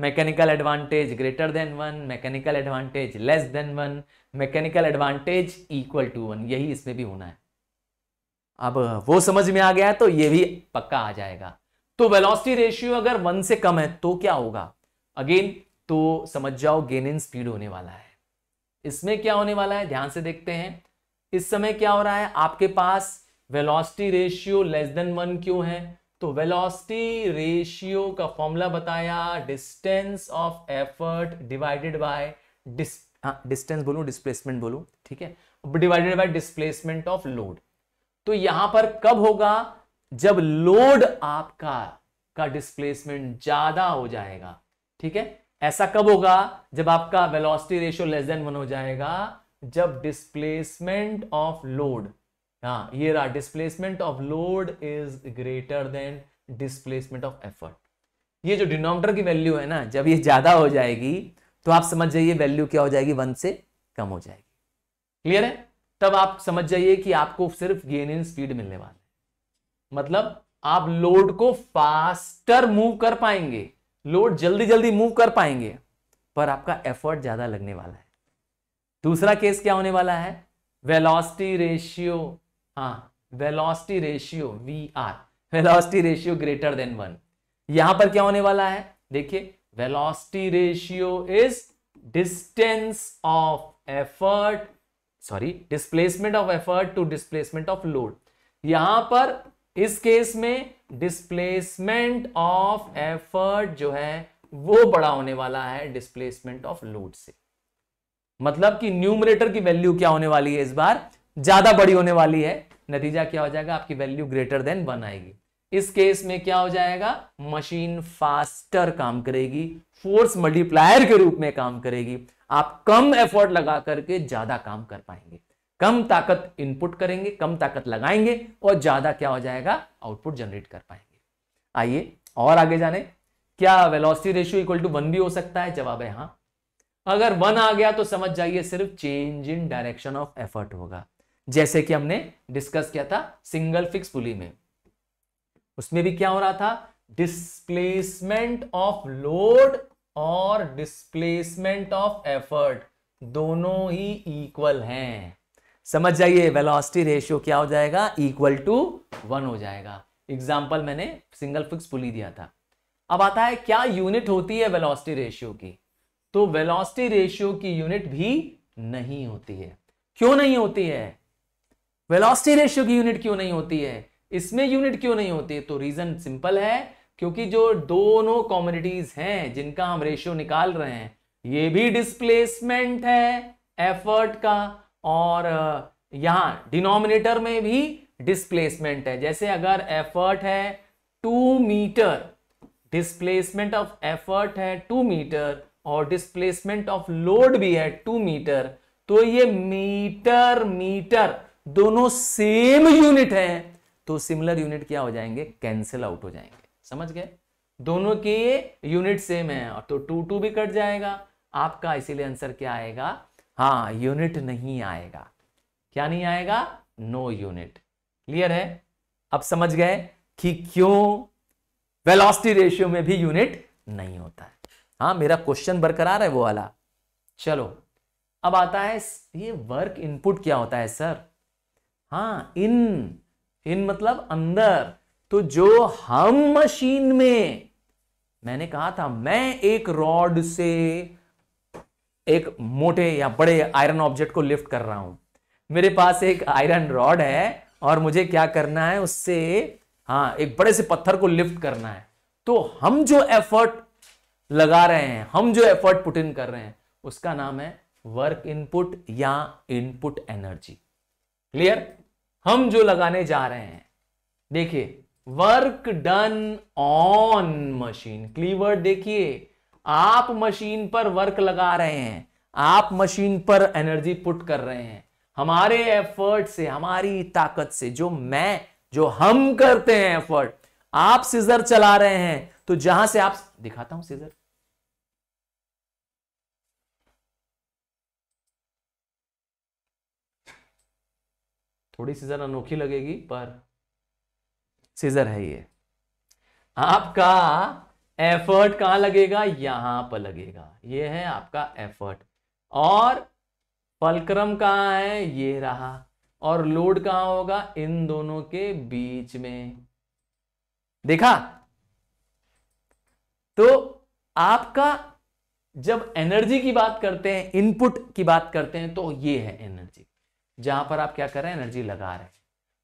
mechanical advantage greater than one mechanical advantage less than one mechanical advantage equal to one यही इसमें भी होना है अब वो समझ में आ गया है तो ये भी पक्का आ जाएगा तो वेलोसिटी रेशियो अगर वन से कम है तो क्या होगा अगेन तो समझ जाओ गेन इन स्पीड होने वाला है इसमें क्या होने वाला है ध्यान से देखते हैं इस समय क्या हो रहा है आपके पास velocity ratio less than one क्यों है तो वेलोसिटी रेशियो का फॉर्मूला बताया distance of effort divided by distance बोलू डिस्प्लेसमेंट बोलू ठीक है divided by displacement of load तो यहां पर कब होगा जब लोड आपका का डिस्प्लेसमेंट ज्यादा हो जाएगा ठीक है ऐसा कब होगा जब आपका velocity ratio less than one हो जाएगा जब डिस्प्लेसमेंट ऑफ लोड हाँ ये रहा displacement of load is greater than displacement of effort ये जो डिनोमिनेटर की वैल्यू है ना जब ये ज़्यादा हो जाएगी तो आप समझ जाइए वैल्यू क्या हो जाएगी वन से कम हो जाएगी क्लियर है तब आप समझ जाइए कि आपको सिर्फ गेन इन स्पीड मिलने वाला है मतलब आप लोड को फास्टर मूव कर पाएंगे लोड जल्दी जल्दी मूव कर पाएंगे पर आपका एफर्ट ज़्यादा लगने वाला है दूसरा केस क्या होने वाला है वेलोसिटी रेशियो हाँ velocity ratio V R velocity ratio greater than one यहां पर क्या होने वाला है देखिए velocity ratio is distance of effort sorry displacement of effort to displacement of load यहां पर इस केस में डिस्प्लेसमेंट ऑफ एफर्ट जो है वो बड़ा होने वाला है डिस्प्लेसमेंट ऑफ लोड से मतलब कि न्यूमरेटर की वैल्यू क्या होने वाली है इस बार ज्यादा बड़ी होने वाली है नतीजा क्या हो जाएगा आपकी वैल्यू ग्रेटर देन वन आएगी इस केस में क्या हो जाएगा मशीन फास्टर काम करेगी फोर्स मल्टीप्लायर के रूप में काम करेगी आप कम एफर्ट लगा करके ज्यादा काम कर पाएंगे कम ताकत इनपुट करेंगे कम ताकत लगाएंगे और ज्यादा क्या हो जाएगा आउटपुट जनरेट कर पाएंगे आइए और आगे जाने क्या velocity ratio equal to one भी हो सकता है जवाब है हाँ अगर वन आ गया तो समझ जाइए सिर्फ change in direction of effort होगा जैसे कि हमने डिस्कस किया था सिंगल फिक्स पुली में उसमें भी क्या हो रहा था डिस्प्लेसमेंट ऑफ लोड और डिस्प्लेसमेंट ऑफ एफर्ट दोनों ही इक्वल हैं समझ जाइए वेलोसिटी रेशियो क्या हो जाएगा इक्वल टू वन हो जाएगा एग्जाम्पल मैंने सिंगल फिक्स पुली दिया था अब आता है क्या यूनिट होती है वेलोसिटी रेशियो की तो वेलोसिटी रेशियो की यूनिट भी नहीं होती है क्यों नहीं होती है वेलोसिटी रेशियो की यूनिट क्यों नहीं होती है इसमें यूनिट क्यों नहीं होती है तो रीजन सिंपल है क्योंकि जो दोनों कॉम्युनिटीज हैं जिनका हम रेशियो निकाल रहे हैं ये भी डिस्प्लेसमेंट है एफर्ट का और यहां डिनोमिनेटर में भी डिस्प्लेसमेंट है जैसे अगर एफर्ट है two metre displacement of effort है टू मीटर और डिस्प्लेसमेंट ऑफ लोड भी है टू मीटर तो ये मीटर मीटर दोनों सेम यूनिट है तो सिमिलर यूनिट क्या हो जाएंगे कैंसिल आउट हो जाएंगे समझ गए दोनों के यूनिट सेम है और तो टू टू भी कट जाएगा आपका इसीलिए आंसर क्या आएगा हाँ यूनिट नहीं आएगा क्या नहीं आएगा नो यूनिट क्लियर है अब समझ गए कि क्यों वेलोसिटी रेशियो में भी यूनिट नहीं होता है हाँ मेरा क्वेश्चन बरकरार है वो वाला चलो अब आता है ये वर्क इनपुट क्या होता है सर हाँ इन इन मतलब अंदर तो जो हम मशीन में मैंने कहा था मैं एक रॉड से एक मोटे या बड़े आयरन ऑब्जेक्ट को लिफ्ट कर रहा हूं मेरे पास एक आयरन रॉड है और मुझे क्या करना है उससे हाँ एक बड़े से पत्थर को लिफ्ट करना है तो हम जो एफर्ट लगा रहे हैं हम जो एफर्ट पुट इन कर रहे हैं उसका नाम है वर्क इनपुट या इनपुट एनर्जी क्लियर हम जो लगाने जा रहे हैं देखिए वर्क डन ऑन मशीन क्लीवर्ड देखिए आप मशीन पर वर्क लगा रहे हैं आप मशीन पर एनर्जी पुट कर रहे हैं हमारे एफर्ट से हमारी ताकत से जो मैं जो हम करते हैं एफर्ट आप सीजर चला रहे हैं तो जहां से आप दिखाता हूं सीजर थोड़ी सीजर अनोखी लगेगी पर सीजर है ये आपका एफर्ट कहां लगेगा यहां पर लगेगा ये है आपका एफर्ट और पलक्रम कहां है ये रहा और लोड कहां होगा इन दोनों के बीच में देखा तो आपका जब एनर्जी की बात करते हैं इनपुट की बात करते हैं तो ये है एनर्जी जहां पर आप क्या कर रहे हैं एनर्जी लगा रहे हैं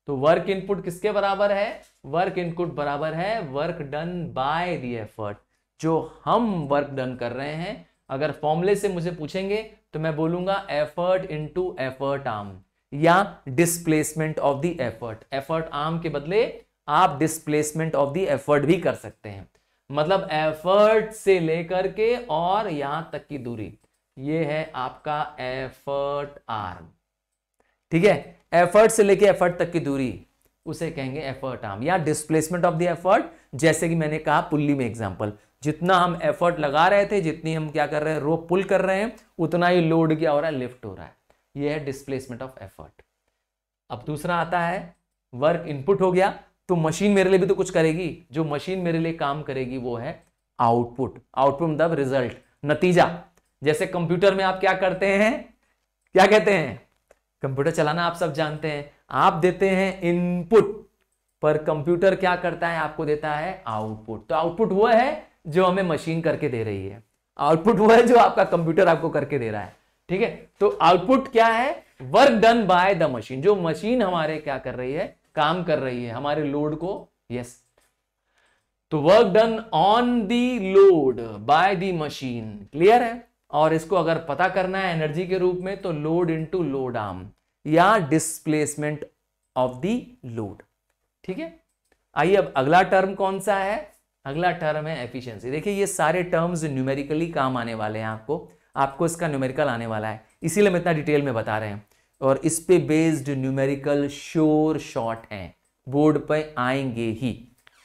तो वर्क इनपुट किसके बराबर है वर्क इनपुट बराबर है work done by the effort जो हम वर्क डन कर रहे हैं अगर फॉर्मुले से मुझे पूछेंगे तो मैं बोलूंगा एफर्ट इनटू एफर्ट आर्म या displacement of the effort effort arm के बदले आप डिस्प्लेसमेंट ऑफ द एफर्ट भी कर सकते हैं मतलब एफर्ट से लेकर के और यहां तक की दूरी ये है आपका एफर्ट आर्म ठीक है एफर्ट से लेके एफर्ट तक की दूरी उसे कहेंगे एफर्ट आर्म या डिस्प्लेसमेंट ऑफ द एफर्ट जैसे कि मैंने कहा पुल्ली में एग्जाम्पल जितना हम एफर्ट लगा रहे थे जितनी हम क्या कर रहे हैं रोप पुल कर रहे हैं उतना ही लोड क्या हो रहा है लिफ्ट हो रहा है यह है डिस्प्लेसमेंट ऑफ एफर्ट अब दूसरा आता है वर्क इनपुट हो गया तो मशीन मेरे लिए भी तो कुछ करेगी जो मशीन मेरे लिए काम करेगी वो है आउटपुट आउटपुट मतलब रिजल्ट नतीजा जैसे कंप्यूटर में आप क्या करते हैं क्या कहते हैं कंप्यूटर चलाना आप सब जानते हैं आप देते हैं इनपुट पर कंप्यूटर क्या करता है आपको देता है आउटपुट तो आउटपुट वो है जो हमें मशीन करके दे रही है आउटपुट वो है जो आपका कंप्यूटर आपको करके दे रहा है ठीक है तो आउटपुट क्या है work done by the machine जो मशीन हमारे क्या कर रही है काम कर रही है हमारे लोड को यस तो work done on the load by the machine clear है और इसको अगर पता करना है एनर्जी के रूप में तो लोड इनटू लोड आर्म या डिस्प्लेसमेंट ऑफ द लोड ठीक है आइए अब अगला टर्म कौन सा है अगला टर्म है एफिशिएंसी देखिए ये सारे टर्म्स न्यूमेरिकली काम आने वाले हैं आपको आपको इसका न्यूमेरिकल आने वाला है इसीलिए हम इतना डिटेल में बता रहे हैं और इस पे बेस्ड न्यूमेरिकल श्योर शॉर्ट हैं बोर्ड पर आएंगे ही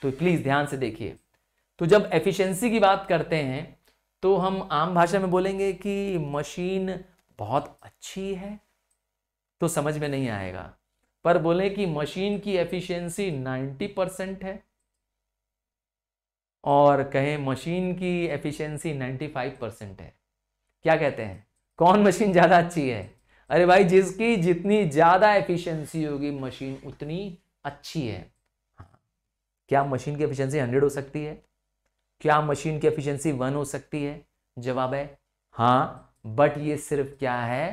तो प्लीज़ ध्यान से देखिए तो जब एफिशिएंसी की बात करते हैं तो हम आम भाषा में बोलेंगे कि मशीन बहुत अच्छी है तो समझ में नहीं आएगा पर बोले कि मशीन की एफिशिएंसी 90 परसेंट है और कहें मशीन की एफिशिएंसी 95 परसेंट है क्या कहते हैं कौन मशीन ज़्यादा अच्छी है अरे भाई जिसकी जितनी ज़्यादा एफिशिएंसी होगी मशीन उतनी अच्छी है हाँ, क्या मशीन की एफिशिएंसी 100 हो सकती है क्या मशीन की एफिशिएंसी वन हो सकती है जवाब है हाँ बट ये सिर्फ क्या है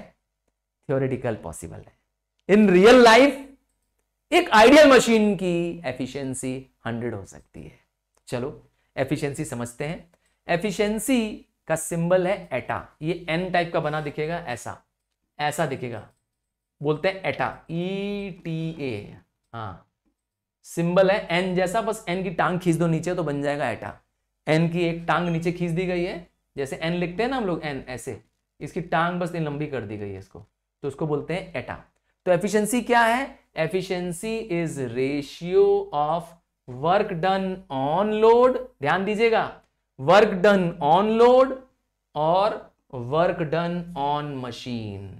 थियोरिटिकल पॉसिबल है इन रियल लाइफ एक आइडियल मशीन की एफिशिएंसी हंड्रेड हो सकती है चलो एफिशिएंसी समझते हैं एफिशिएंसी का सिंबल है एटा ये एन टाइप का बना दिखेगा ऐसा ऐसा दिखेगा बोलते हैं एटा ई टी ए हाँ सिंबल है एन जैसा बस एन की टांग खींच दो नीचे तो बन जाएगा एटा एन की एक टांग नीचे खींच दी गई है जैसे एन लिखते हैं ना हम लोग एन ऐसे इसकी टांग बस लंबी कर दी गई है इसको तो उसको बोलते हैं एटा तो एफिशिएंसी क्या है efficiency is ratio of work done on load ध्यान दीजिएगा वर्क डन ऑन लोड और वर्क डन ऑन मशीन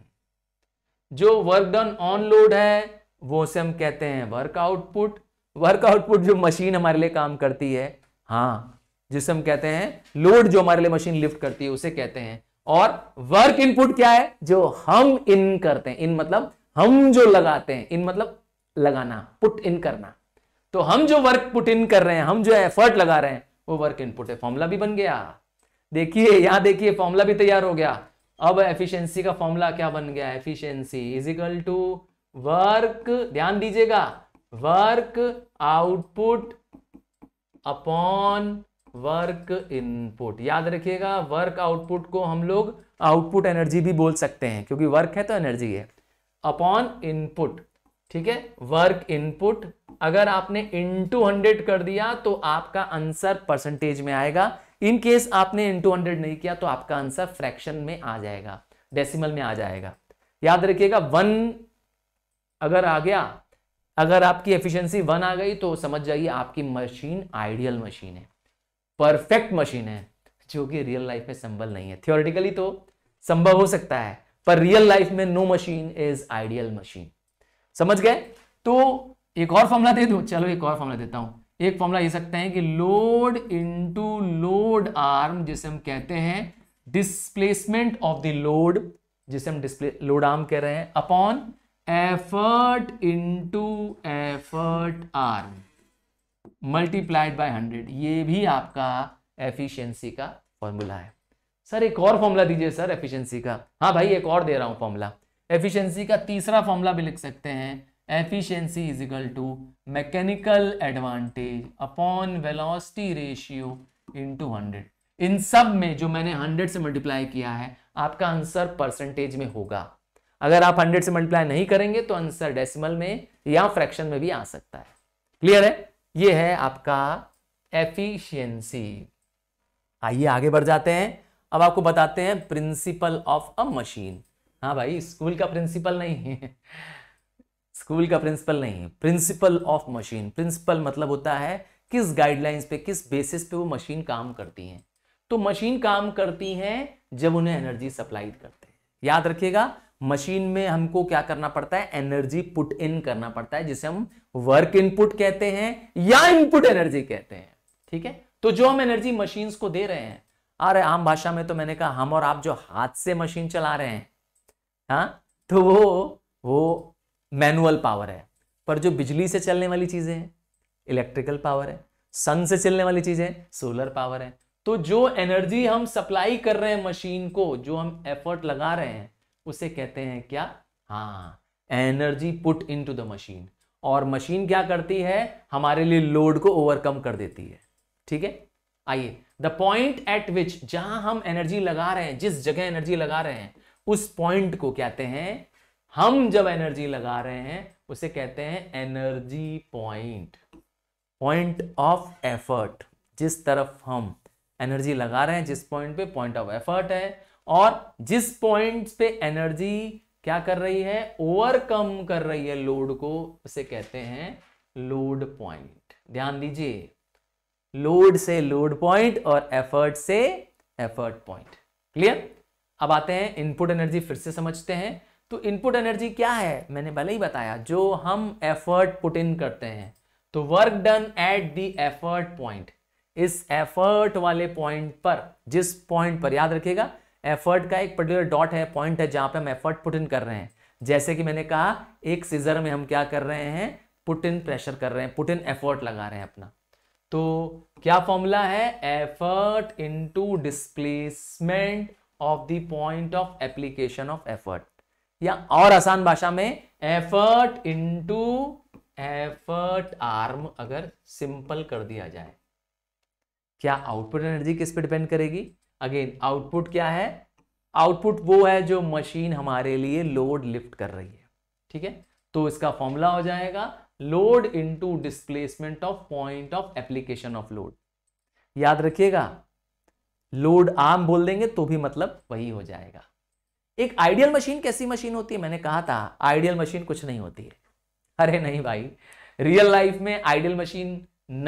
जो वर्क डन ऑन लोड है वो से हम कहते हैं वर्क आउटपुट वर्क आउटपुट जो मशीन हमारे लिए काम करती है हाँ जिसे हम कहते हैं लोड जो हमारे लिए मशीन लिफ्ट करती है उसे कहते हैं और वर्क इनपुट क्या है जो हम इन करते हैं इन मतलब हम जो लगाते हैं इन मतलब लगाना पुट इन करना तो हम जो वर्क पुट इन कर रहे हैं हम जो एफर्ट लगा रहे हैं वो वर्क इनपुट है फॉर्मूला भी बन गया देखिए यहां देखिए फॉर्मूला भी तैयार हो गया अब एफिशिएंसी का फॉर्मूला क्या बन गया efficiency is equal to work ध्यान दीजिएगा work output upon work input याद रखिएगा वर्क आउटपुट को हम लोग आउटपुट एनर्जी भी बोल सकते हैं क्योंकि वर्क है तो एनर्जी है अपॉन इनपुट ठीक है वर्क इनपुट अगर आपने इंटू हंड्रेड कर दिया तो आपका आंसर परसेंटेज में आएगा इन केस आपने इंटू हंड्रेड नहीं किया तो आपका आंसर फ्रैक्शन में आ जाएगा डेसिमल में आ जाएगा याद रखिएगा वन अगर आ गया अगर आपकी एफिशिएंसी वन आ गई तो समझ जाइए आपकी मशीन आइडियल मशीन है परफेक्ट मशीन है जो कि रियल लाइफ में संभव नहीं है थियोरिटिकली तो संभव हो सकता है पर रियल लाइफ में no machine is ideal machine समझ गए तो एक और फॉर्मुला दे दू चलो एक और फॉर्मुला देता हूं एक फॉर्मुला ये सकते हैं कि लोड इनटू लोड आर्म जिसे हम कहते हैं डिस्प्लेसमेंट ऑफ द लोड जिसे हम डिस्प्ले लोड आर्म कह रहे हैं upon effort into effort arm multiplied by hundred ये भी आपका एफिशिएंसी का फॉर्मूला है सर एक और फॉर्मूला दीजिए सर एफिशिएंसी का हाँ भाई एक और दे रहा हूँ फॉर्मूला एफिशिएंसी का तीसरा फॉर्मूला भी लिख सकते हैं efficiency is equal to mechanical advantage upon velocity ratio into hundred इन सब में जो मैंने हंड्रेड से मल्टीप्लाई किया है आपका आंसर परसेंटेज में होगा अगर आप हंड्रेड से मल्टीप्लाई नहीं करेंगे तो आंसर डेसिमल में या फ्रैक्शन में भी आ सकता है क्लियर है ये है आपका एफिशिएंसी आइए आगे बढ़ जाते हैं अब आपको बताते हैं प्रिंसिपल ऑफ अ मशीन हाँ भाई स्कूल का प्रिंसिपल नहीं है स्कूल का प्रिंसिपल नहीं है प्रिंसिपल ऑफ मशीन प्रिंसिपल मतलब होता है किस गाइडलाइंस पे किस बेसिस पे वो मशीन काम करती हैं तो मशीन काम करती हैं जब उन्हें एनर्जी सप्लाई करते हैं याद रखिएगा मशीन में हमको क्या करना पड़ता है एनर्जी पुट इन करना पड़ता है जिसे हम वर्क इनपुट कहते हैं या इनपुट एनर्जी कहते हैं ठीक है तो जो हम एनर्जी मशीन को दे रहे हैं अरे आम भाषा में तो मैंने कहा हम और आप जो हाथ से मशीन चला रहे हैं हा? तो वो वो मैनुअल पावर है पर जो बिजली से चलने वाली चीजें हैं इलेक्ट्रिकल पावर है सन से चलने वाली चीजें सोलर पावर है तो जो एनर्जी हम सप्लाई कर रहे हैं मशीन को जो हम एफर्ट लगा रहे हैं उसे कहते हैं क्या हाँ energy put into the machine और मशीन क्या करती है हमारे लिए लोड को ओवरकम कर देती है ठीक है आइए द पॉइंट एट विच जहां हम एनर्जी लगा रहे हैं जिस जगह एनर्जी लगा रहे हैं उस पॉइंट को कहते हैं हम जब एनर्जी लगा रहे हैं उसे कहते हैं energy point point of effort जिस तरफ हम एनर्जी लगा रहे हैं जिस पॉइंट पे पॉइंट ऑफ एफर्ट है और जिस पॉइंट पे एनर्जी क्या कर रही है ओवरकम कर रही है लोड को उसे कहते हैं लोड पॉइंट ध्यान दीजिए लोड से लोड पॉइंट और एफर्ट से एफर्ट पॉइंट क्लियर अब आते हैं इनपुट एनर्जी फिर से समझते हैं तो इनपुट एनर्जी क्या है मैंने पहले ही बताया जो हम एफर्ट पुट इन करते हैं तो work done at the effort point इस एफर्ट वाले पॉइंट पर जिस पॉइंट पर याद रखिएगा एफर्ट का एक पर्टिकुलर डॉट है पॉइंट है जहाँ पे हम एफर्ट पुट इन कर रहे हैं जैसे कि मैंने कहा एक सीजर में हम क्या कर रहे हैं पुट इन प्रेशर कर रहे हैं पुट इन एफर्ट लगा रहे हैं अपना तो क्या फॉर्मूला है effort into displacement of the point of application of effort या और आसान भाषा में एफर्ट इनटू एफर्ट आर्म अगर सिंपल कर दिया जाए क्या आउटपुट एनर्जी किस पे डिपेंड करेगी अगेन आउटपुट क्या है आउटपुट वो है जो मशीन हमारे लिए लोड लिफ्ट कर रही है ठीक है तो इसका फॉर्मूला हो जाएगा load into displacement of point of application of load याद रखिएगा लोड आम बोल देंगे तो भी मतलब वही हो जाएगा एक आइडियल मशीन कैसी मशीन होती है मैंने कहा था आइडियल मशीन कुछ नहीं होती है अरे नहीं भाई रियल लाइफ में आइडियल मशीन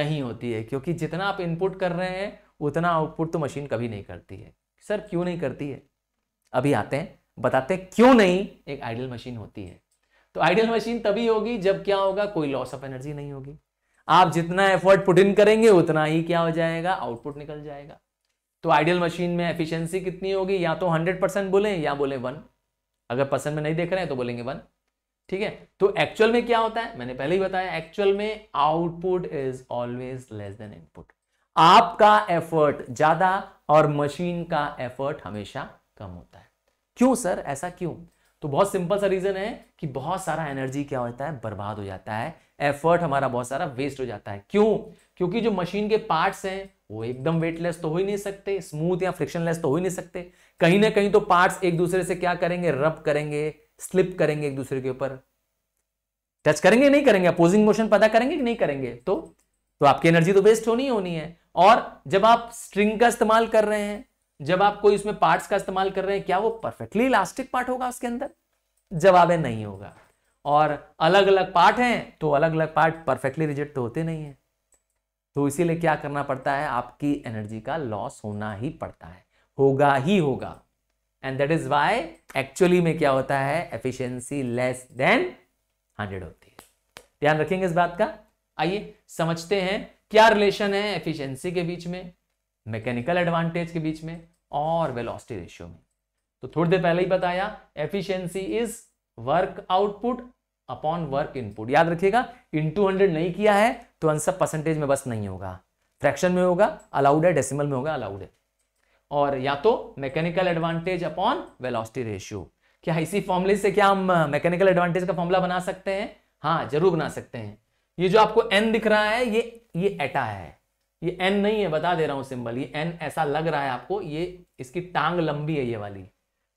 नहीं होती है क्योंकि जितना आप इनपुट कर रहे हैं उतना आउटपुट तो मशीन कभी नहीं करती है सर क्यों नहीं करती है अभी आते हैं बताते हैं क्यों नहीं एक आइडियल मशीन होती है तो आइडियल मशीन तभी होगी जब क्या होगा कोई लॉस ऑफ एनर्जी नहीं होगी आप जितना एफर्ट पुट इन करेंगे उतना ही क्या हो जाएगा आउटपुट निकल जाएगा तो आइडियल मशीन में एफिशिएंसी कितनी होगी या तो 100 परसेंट बोले या बोले वन अगर परसेंट में नहीं देख रहे हैं तो बोलेंगे वन ठीक है तो एक्चुअल में क्या होता है मैंने पहले ही बताया एक्चुअल में output is always less than input आपका एफर्ट ज्यादा और मशीन का एफर्ट हमेशा कम होता है क्यों सर ऐसा क्यों तो बहुत सिंपल सा रीजन है कि बहुत सारा एनर्जी क्या होता है बर्बाद हो जाता है एफर्ट हमारा बहुत सारा वेस्ट हो जाता है क्यों क्योंकि जो मशीन के पार्ट्स हैं वो एकदम वेटलेस तो हो ही नहीं सकते स्मूथ या फ्रिक्शनलेस तो हो ही नहीं सकते कहीं ना कहीं तो पार्ट्स एक दूसरे से क्या करेंगे रब करेंगे स्लिप करेंगे एक दूसरे के ऊपर टच करेंगे नहीं करेंगे अपोजिंग मोशन पता करेंगे कि नहीं करेंगे तो तो आपकी एनर्जी तो वेस्ट होनी होनी है और जब आप स्ट्रिंग का इस्तेमाल कर रहे हैं जब आप कोई उसमें पार्ट्स का इस्तेमाल कर रहे हैं क्या वो परफेक्टली इलास्टिक पार्ट होगा उसके अंदर जवाब है नहीं होगा और अलग अलग पार्ट हैं तो अलग अलग पार्ट परफेक्टली रिजेक्ट होते नहीं हैं तो इसीलिए क्या करना पड़ता है आपकी एनर्जी का लॉस होना ही पड़ता है होगा ही होगा and that is why actually में क्या होता है एफिशिएंसी लेस देन हंड्रेड होती है ध्यान रखेंगे इस बात का आइए समझते हैं क्या रिलेशन है एफिशिएंसी के बीच में मैकेनिकल एडवांटेज के बीच में और वेलोसिटी रेशियो में तो थोड़ी देर पहले ही बताया efficiency is work output upon work input याद रखिएगा इन टू हंड्रेड नहीं किया है तो आंसर परसेंटेज में बस नहीं होगा फ्रैक्शन में होगा अलाउड है डेसिमल में होगा अलाउड है और या तो mechanical advantage upon velocity ratio क्या इसी फॉर्मूले से क्या हम मैकेनिकल एडवांटेज का फॉर्मूला बना सकते हैं हाँ जरूर बना सकते हैं ये जो आपको एन दिख रहा है ये ये एटा है ये एन नहीं है बता दे रहा हूं सिंबल ये एन ऐसा लग रहा है आपको ये इसकी टांग लंबी है ये वाली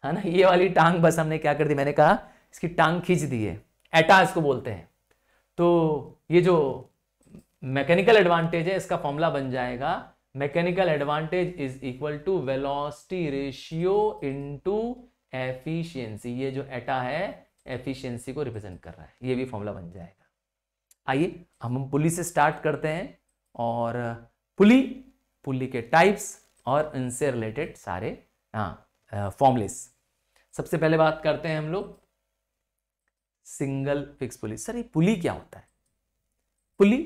है ना ये वाली टांग बस हमने क्या कर दी मैंने कहा इसकी टांग खींच दी है एटा इसको बोलते हैं तो ये जो मैकेनिकल एडवांटेज है इसका फॉर्मूला बन जाएगा mechanical advantage is equal to velocity ratio into efficiency ये जो एटा है एफिशिएंसी को रिप्रेजेंट कर रहा है ये भी फॉर्मूला बन जाएगा आइए हम पुली से स्टार्ट करते हैं और पुली पुली के टाइप्स और इनसे रिलेटेड सारे फॉर्मलेस हाँ, सबसे पहले बात करते हैं हम लोग सिंगल फिक्स पुली सर ये पुली क्या होता है पुली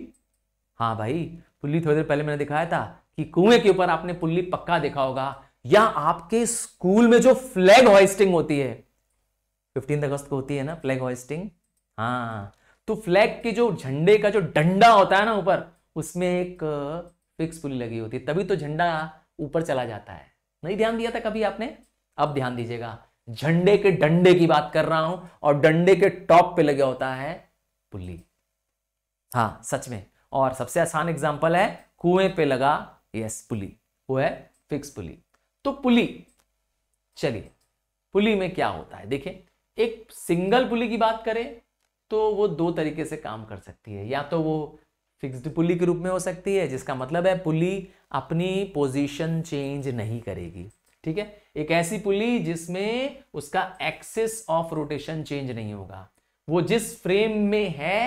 हाँ भाई पुली थोड़ी देर पहले मैंने दिखाया था कि कुएं के ऊपर आपने पुली पक्का देखा होगा या आपके स्कूल में जो फ्लैग होइस्टिंग होती है फिफ्टीन अगस्त को होती है ना फ्लैग होइस्टिंग हाँ तो फ्लैग के जो झंडे का जो डंडा होता है ना ऊपर उसमें एक फिक्स पुली लगी होती है तभी तो झंडा ऊपर चला जाता है नहीं ध्यान दिया था कभी आपने अब ध्यान दीजिएगा झंडे के डंडे की बात कर रहा हूं और डंडे के टॉप पे लगा होता है पुली हाँ सच में और सबसे आसान एग्जाम्पल है कुएं पे लगा यस पुली वो है फिक्स पुली तो पुली चलिए पुली में क्या होता है देखिए एक सिंगल पुली की बात करें तो वो दो तरीके से काम कर सकती है या तो वो फिक्स्ड पुली के रूप में हो सकती है जिसका मतलब है पुली अपनी पोजीशन चेंज नहीं करेगी ठीक है एक ऐसी पुली जिसमें उसका एक्सिस ऑफ रोटेशन चेंज नहीं होगा वो जिस फ्रेम में है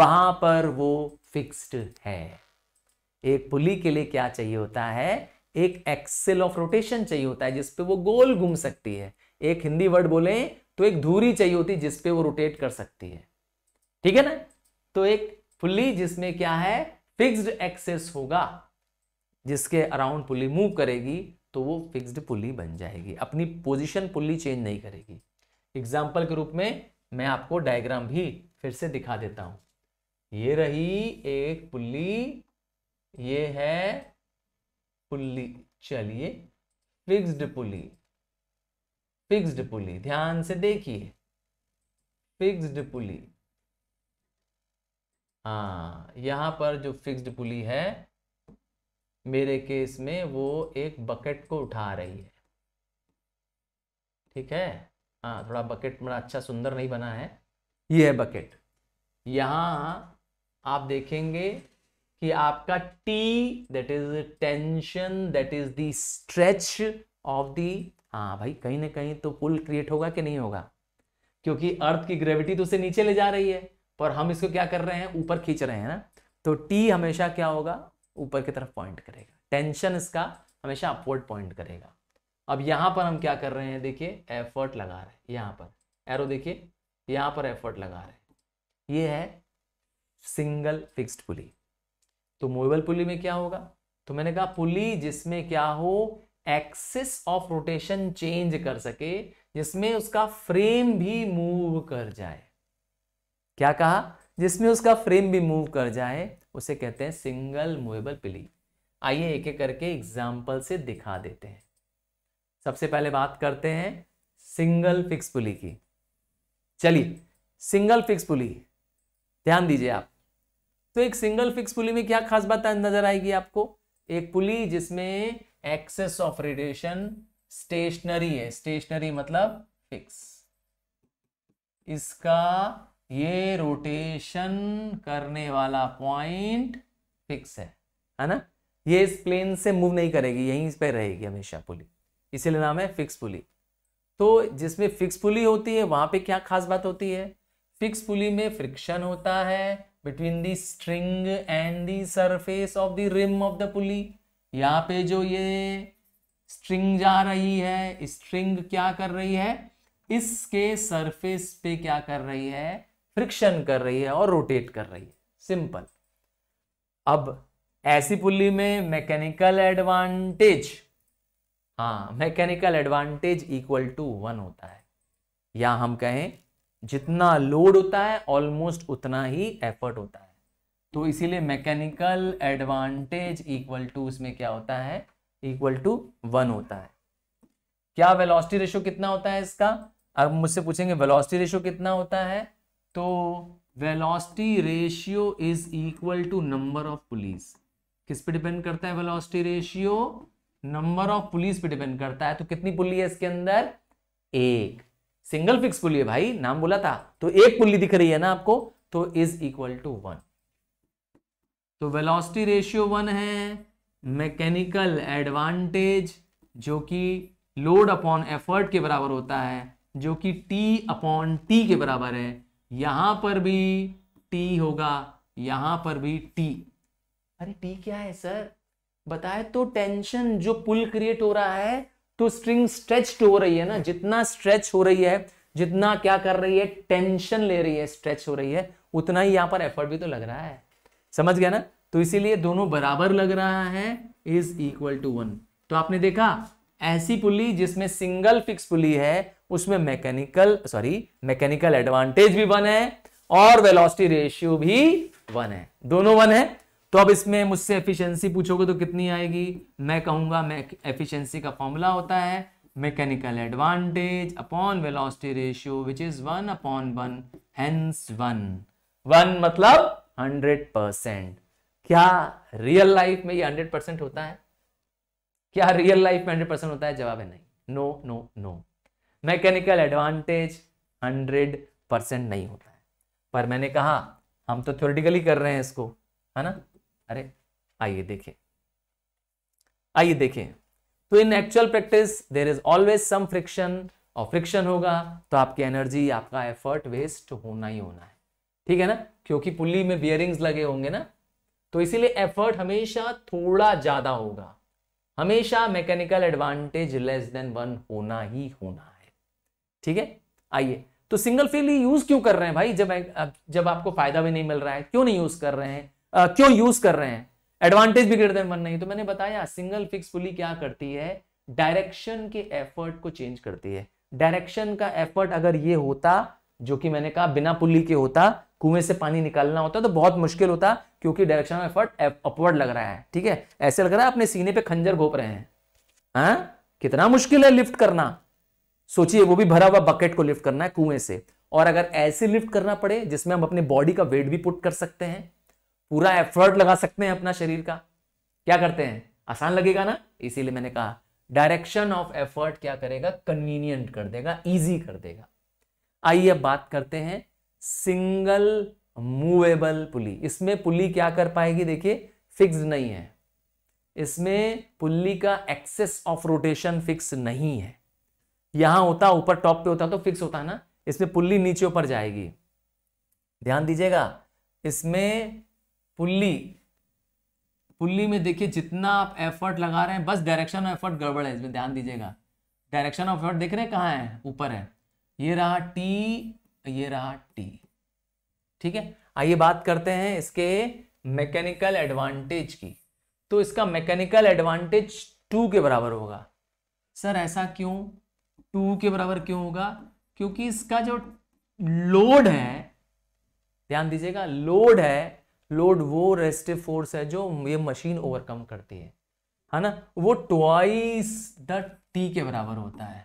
वहां पर वो फिक्स्ड है एक पुली के लिए क्या चाहिए होता है एक एक्सेल ऑफ रोटेशन चाहिए होता है जिसपे वो गोल घूम सकती है एक हिंदी वर्ड बोले तो एक धूरी चाहिए होती है जिसपे वो रोटेट कर सकती है ठीक है ना तो एक पुली जिसमें क्या है फिक्स्ड एक्सेस होगा जिसके अराउंड पुली मूव करेगी तो वो फिक्स्ड पुली बन जाएगी अपनी पोजीशन पुली चेंज नहीं करेगी एग्जाम्पल के रूप में मैं आपको डायग्राम भी फिर से दिखा देता हूं ये रही एक पुल्ली ये है पुल्ली चलिए फिक्स्ड पुली फिक्स्ड पुली ध्यान से देखिए फिक्स्ड पुली हाँ यहाँ पर जो फिक्स्ड पुली है मेरे केस में वो एक बकेट को उठा रही है ठीक है हाँ थोड़ा बकेट बड़ा अच्छा सुंदर नहीं बना है ये है बकेट यहाँ आप देखेंगे कि आपका T that is tension that is the stretch of the हाँ भाई कहीं ना कहीं तो पुल क्रिएट होगा कि नहीं होगा क्योंकि अर्थ की ग्रेविटी तो उसे नीचे ले जा रही है पर हम इसको क्या कर रहे हैं ऊपर खींच रहे हैं ना तो टी हमेशा क्या होगा ऊपर की तरफ पॉइंट करेगा टेंशन इसका हमेशा अपवर्ड पॉइंट करेगा अब यहां पर हम क्या कर रहे हैं देखिए एफर्ट लगा रहे हैं यहाँ पर एरो देखिए यहां पर एफर्ट लगा रहे हैं ये है सिंगल फिक्स्ड पुली तो मोबल पुली में क्या होगा तो मैंने कहा पुली जिसमें क्या हो एक्सिस ऑफ रोटेशन चेंज कर सके जिसमें उसका फ्रेम भी मूव कर जाए क्या कहा जिसमें उसका फ्रेम भी मूव कर जाए उसे कहते हैं सिंगल मूवेबल पिली आइए एक एक करके एग्जाम्पल से दिखा देते हैं सबसे पहले बात करते हैं सिंगल फिक्स पुली की चलिए सिंगल फिक्स पुली ध्यान दीजिए आप तो एक सिंगल फिक्स पुली में क्या खास बात नजर आएगी आपको एक पुली जिसमें एक्सेस ऑफ रेडिएशन स्टेशनरी है स्टेशनरी मतलब फिक्स इसका ये रोटेशन करने वाला पॉइंट फिक्स है है ना ये इस प्लेन से मूव नहीं करेगी यहीं पे रहेगी हमेशा पुली इसीलिए नाम है फिक्स पुली तो जिसमें फिक्स पुली होती है वहां पे क्या खास बात होती है फिक्स पुली में फ्रिक्शन होता है between the string and the surface of the rim of the pulley यहाँ पे जो ये स्ट्रिंग जा रही है स्ट्रिंग क्या कर रही है इसके सरफेस पे क्या कर रही है फ्रिक्शन कर रही है और रोटेट कर रही है सिंपल अब ऐसी पुली में मैकेनिकल एडवांटेज हाँ mechanical advantage equal to one होता है या हम कहें जितना लोड होता है ऑलमोस्ट उतना ही एफर्ट होता है तो इसीलिए मैकेनिकल एडवांटेज इक्वल टू उसमें क्या होता है इक्वल टू वन होता है क्या वेलोसिटी रेशो कितना होता है इसका अब मुझसे पूछेंगे वेलोसिटी रेशो कितना होता है तो velocity ratio is equal to number of pulleys किस पे डिपेंड करता है velocity ratio number of pulleys पे डिपेंड करता है तो कितनी पुली है इसके अंदर एक सिंगल फिक्स पुली है भाई नाम बोला था तो एक पुली दिख रही है ना आपको तो इज इक्वल टू वन तो वेलोसिटी रेशियो वन है मैकेनिकल एडवांटेज जो कि लोड अपॉन एफर्ट के बराबर होता है जो कि टी अपॉन टी के बराबर है यहां पर भी टी होगा यहां पर भी टी अरे टी क्या है सर बताए तो टेंशन जो पुल क्रिएट हो रहा है तो स्ट्रिंग स्ट्रेच हो रही है ना जितना स्ट्रेच हो रही है जितना क्या कर रही है टेंशन ले रही है स्ट्रेच हो रही है उतना ही यहाँ पर एफर्ट भी तो लग रहा है समझ गया ना तो इसीलिए दोनों बराबर लग रहा है इज इक्वल टू वन तो आपने देखा ऐसी पुली जिसमें सिंगल फिक्स पुली है उसमें मैकेनिकल सॉरी मैकेनिकल एडवांटेज भी वन है और वेलोसिटी रेशियो भी वन है दोनों वन है तो अब इसमें मुझसे एफिशिएंसी पूछोगे तो कितनी आएगी मैं कहूंगा मैं एफिशिएंसी का फॉर्मूला होता है mechanical advantage upon velocity ratio which is one upon one hence one one मतलब हंड्रेड परसेंट क्या रियल लाइफ में ये हंड्रेड परसेंट होता है क्या रियल लाइफ में हंड्रेड परसेंट होता है जवाब है नहीं no no no mechanical advantage hundred percent नहीं होता है पर मैंने कहा हम तो थ्योरेटिकली कर रहे हैं इसको है ना अरे आइए देखें आइए देखें तो in actual practice there is always some friction और फ्रिक्शन होगा तो आपकी एनर्जी आपका एफर्ट वेस्ट होना ही होना है ठीक है ना क्योंकि पुली में बियरिंग्स लगे होंगे ना तो इसीलिए एफर्ट हमेशा थोड़ा ज्यादा होगा हमेशा mechanical advantage less than one होना ही होना ठीक है आइए तो सिंगल फेली यूज क्यों कर रहे हैं भाई जब जब आपको फायदा भी नहीं मिल रहा है क्यों नहीं यूज कर रहे हैं आ, क्यों यूज कर रहे हैं एडवांटेज भी ग्रेटर वन नहीं तो मैंने बताया सिंगल फिक्स फुली क्या करती है डायरेक्शन के एफर्ट को चेंज करती है डायरेक्शन का एफर्ट अगर ये होता जो कि मैंने कहा बिना पुली के होता कुएं से पानी निकालना होता तो बहुत मुश्किल होता क्योंकि डायरेक्शन ऑफ एफर्ट अपवर्ड लग रहा है ठीक है ऐसे लग रहा है अपने सीने पे खंजर घोप रहे हैं आ? हाँ? कितना मुश्किल है लिफ्ट करना सोचिए वो भी भरा हुआ बकेट को लिफ्ट करना है कुएं से और अगर ऐसे लिफ्ट करना पड़े जिसमें हम अपने बॉडी का वेट भी पुट कर सकते हैं पूरा एफर्ट लगा सकते हैं अपना शरीर का क्या करते हैं आसान लगेगा ना इसीलिए मैंने कहा डायरेक्शन ऑफ एफर्ट क्या करेगा कन्वीनियंट कर देगा इजी कर देगा आइए अब बात करते हैं सिंगल मूवेबल पुली इसमें पुली क्या कर पाएगी देखिए फिक्स नहीं है इसमें पुल्ली का एक्सेस ऑफ रोटेशन फिक्स नहीं है यहां होता ऊपर टॉप पे होता तो फिक्स होता है ना इसमें पुल्ली नीचे ऊपर जाएगी ध्यान दीजिएगा इसमें पुल्ली पुल्ली में देखिए जितना आप एफर्ट लगा रहे हैं बस डायरेक्शन ऑफ एफर्ट गड़बड़ है इसमें ध्यान दीजिएगा डायरेक्शन ऑफ एफर्ट देख रहे हैं कहाँ है ऊपर है ये रहा टी ये रहा टी ठीक है आइए बात करते हैं इसके मैकेनिकल एडवांटेज की तो इसका मैकेनिकल एडवांटेज टू के बराबर होगा सर ऐसा क्यों टू के बराबर क्यों होगा क्योंकि इसका जो लोड है ध्यान दीजिएगा लोड है लोड वो रेस्टिव फोर्स है जो ये मशीन ओवरकम करती है है ना वो ट्वाइस द टी के बराबर होता है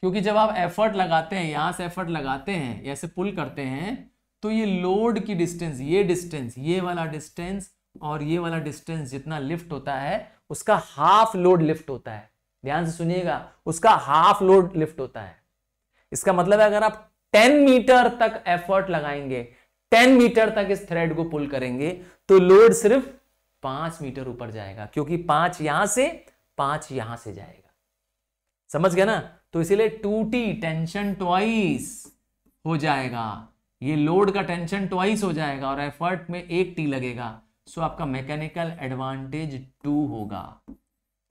क्योंकि जब आप एफर्ट लगाते हैं यहां से एफर्ट लगाते हैं ऐसे पुल करते हैं तो ये लोड की डिस्टेंस ये डिस्टेंस ये वाला डिस्टेंस और ये वाला डिस्टेंस जितना लिफ्ट होता है उसका हाफ लोड लिफ्ट होता है ध्यान से सुनिएगा उसका हाफ लोड लिफ्ट होता है इसका मतलब है अगर आप 10 मीटर तक एफर्ट लगाएंगे 10 मीटर तक इस थ्रेड को पुल करेंगे तो लोड सिर्फ पांच मीटर ऊपर जाएगा क्योंकि पांच यहां से पांच यहां से जाएगा समझ गया ना तो इसीलिए टू टी टेंशन ट्वाइस हो जाएगा ये लोड का टेंशन ट्वाइस हो जाएगा और एफर्ट में एक टी लगेगा सो आपका मैकेनिकल एडवांटेज टू होगा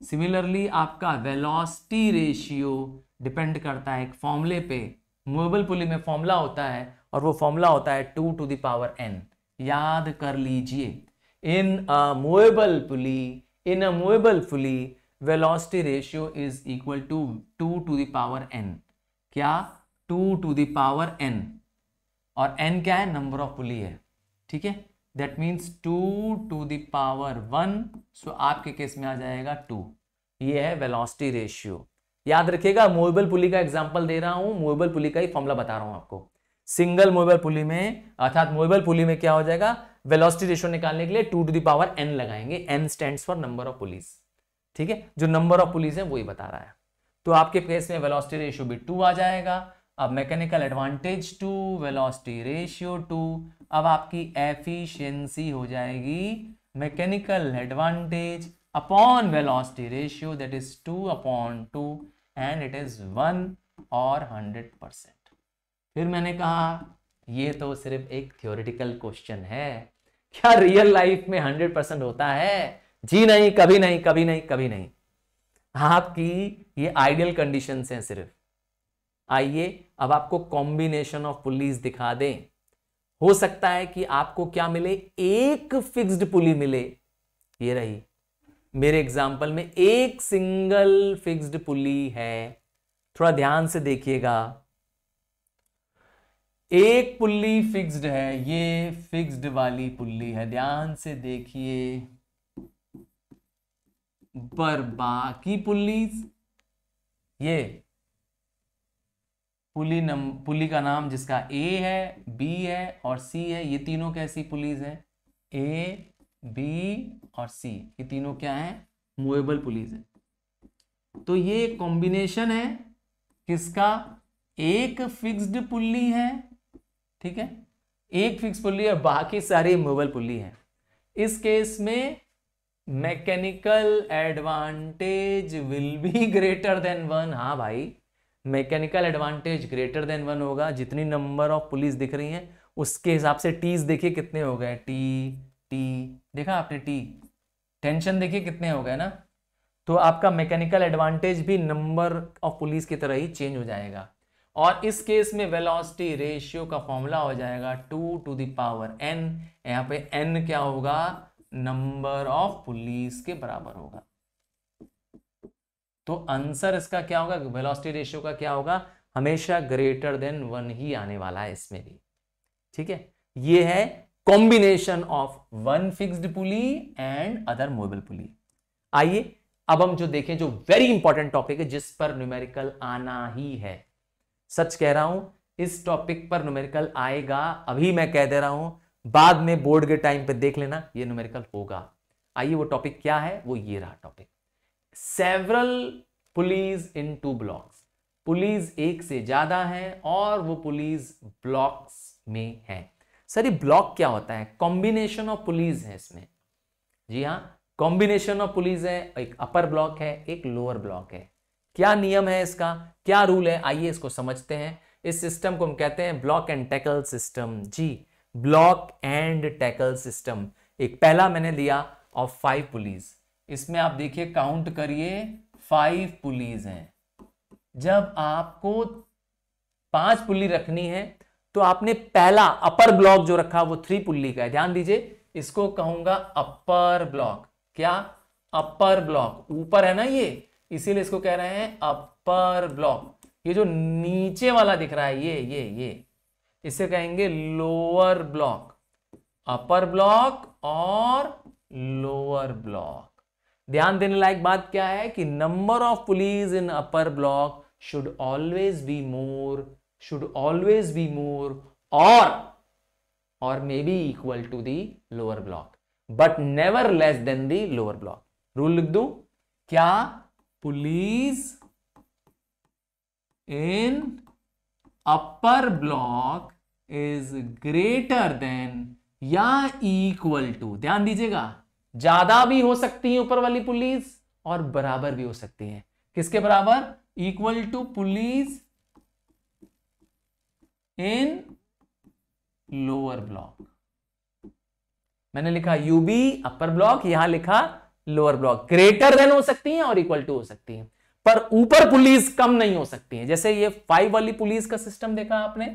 सिमिलरली आपका वेलोसिटी रेशियो डिपेंड करता है एक फॉर्मूले पे मूवेबल पुली में फॉर्मूला होता है और वो फॉर्मूला होता है टू टू दावर एन याद कर लीजिए in a movable pulley in a movable pulley velocity ratio is equal to two to the power n क्या टू टू दावर एन और एन क्या है नंबर ऑफ पुली है ठीक है that means two to the power one so आपके case में आ जाएगा टू ये है वेलोसिटी रेशियो याद रखिएगा मोबल पुली का एग्जाम्पल दे रहा हूं मोबल पुली का ही फॉर्मुला बता रहा हूं आपको सिंगल मोबल पुली में अर्थात मोबल पुली में क्या हो जाएगा वेलोसिटी रेशियो निकालने के लिए टू टू दावर एन लगाएंगे n stand for number of pulleys ठीक है जो नंबर ऑफ पुलिस है वही बता रहा है तो आपके केस में वेलोसिटी रेशियो भी टू आ जाएगा अब mechanical advantage two velocity ratio two अब आपकी एफिशिएंसी हो जाएगी mechanical advantage upon velocity ratio that is two upon two and it is one और हंड्रेड परसेंट फिर मैंने कहा ये तो सिर्फ एक थियोरिटिकल क्वेश्चन है क्या रियल लाइफ में हंड्रेड परसेंट होता है जी नहीं कभी नहीं कभी नहीं कभी नहीं आपकी ये आइडियल कंडीशन है सिर्फ आइए अब आपको कॉम्बिनेशन ऑफ पुलिस दिखा दें हो सकता है कि आपको क्या मिले एक फिक्स्ड पुली मिले ये रही मेरे एग्जाम्पल में एक सिंगल फिक्स्ड पुली है थोड़ा ध्यान से देखिएगा एक पुल्ली फिक्स्ड है ये फिक्स्ड वाली पुली है ध्यान से देखिए पर बाकी पुल्लीज ये पुली नम पुली का नाम जिसका ए है बी है और सी है ये तीनों कैसी पुलिस है ए बी और सी ये तीनों क्या है मूवेबल पुलिस है तो ये कॉम्बिनेशन है किसका एक फिक्स्ड पुली है ठीक है एक फिक्स पुली और बाकी सारी मूवेबल पुली है इस केस में mechanical advantage will be greater than one हाँ भाई mechanical advantage greater than one होगा जितनी नंबर ऑफ पुलिस दिख रही हैं उसके हिसाब से टीज देखिए कितने हो गए टी टी देखा आपने टी टेंशन देखिए कितने हो गए ना तो आपका मैकेनिकल एडवांटेज भी नंबर ऑफ पुलिस की तरह ही चेंज हो जाएगा और इस केस में वेलोसिटी रेशियो का फॉर्मूला हो जाएगा टू टू दावर एन यहाँ पे एन क्या होगा नंबर ऑफ पुलिस के बराबर होगा तो आंसर इसका क्या होगा वेलोसिटी रेशियो का क्या होगा हमेशा ग्रेटर देन वन ही आने वाला है इसमें भी ठीक है ये है combination of one fixed pulley and other movable pulley आइए अब हम जो देखें जो वेरी इंपॉर्टेंट टॉपिक है जिस पर न्यूमेरिकल आना ही है सच कह रहा हूं इस टॉपिक पर न्यूमेरिकल आएगा अभी मैं कह दे रहा हूं बाद में बोर्ड के टाइम पर देख लेना ये न्यूमेरिकल होगा आइए वो टॉपिक क्या है वो ये रहा topic several pulleys in two blocks pulleys एक से ज़्यादा है और वो पुलिस ब्लॉक्स में है सर ये ब्लॉक क्या होता है कॉम्बिनेशन ऑफ पुलिस है इसमें जी हाँ कॉम्बिनेशन ऑफ पुलिस है एक अपर ब्लॉक है एक लोअर ब्लॉक है क्या नियम है इसका क्या रूल है आइए इसको समझते हैं इस सिस्टम को हम कहते हैं ब्लॉक एंड टैकल सिस्टम जी ब्लॉक एंड टैकल सिस्टम एक पहला मैंने लिया ऑफ फाइव पुलिस इसमें आप देखिए काउंट करिए फाइव पुलिस हैं जब आपको पांच पुल्ली रखनी है तो आपने पहला अपर ब्लॉक जो रखा वो थ्री पुल्ली का है ध्यान दीजिए इसको कहूंगा अपर ब्लॉक क्या अपर ब्लॉक ऊपर है ना ये इसीलिए इसको कह रहे हैं अपर ब्लॉक ये जो नीचे वाला दिख रहा है ये ये ये इसे कहेंगे लोअर ब्लॉक अपर ब्लॉक और लोअर ब्लॉक ध्यान देने लायक बात क्या है कि number of pulleys in upper block should always be more should always be more और और may be equal to the lower block but never less than the lower block rule लिख दू क्या pulleys in upper block is greater than या equal to ध्यान दीजिएगा ज्यादा भी हो सकती है ऊपर वाली पुलिस और बराबर भी हो सकती है किसके बराबर equal to pulleys in lower block मैंने लिखा यूबी अपर ब्लॉक यहां लिखा लोअर ब्लॉक ग्रेटर देन हो सकती है और इक्वल टू हो सकती है पर ऊपर पुलिस कम नहीं हो सकती है जैसे ये फाइव वाली पुलिस का सिस्टम देखा आपने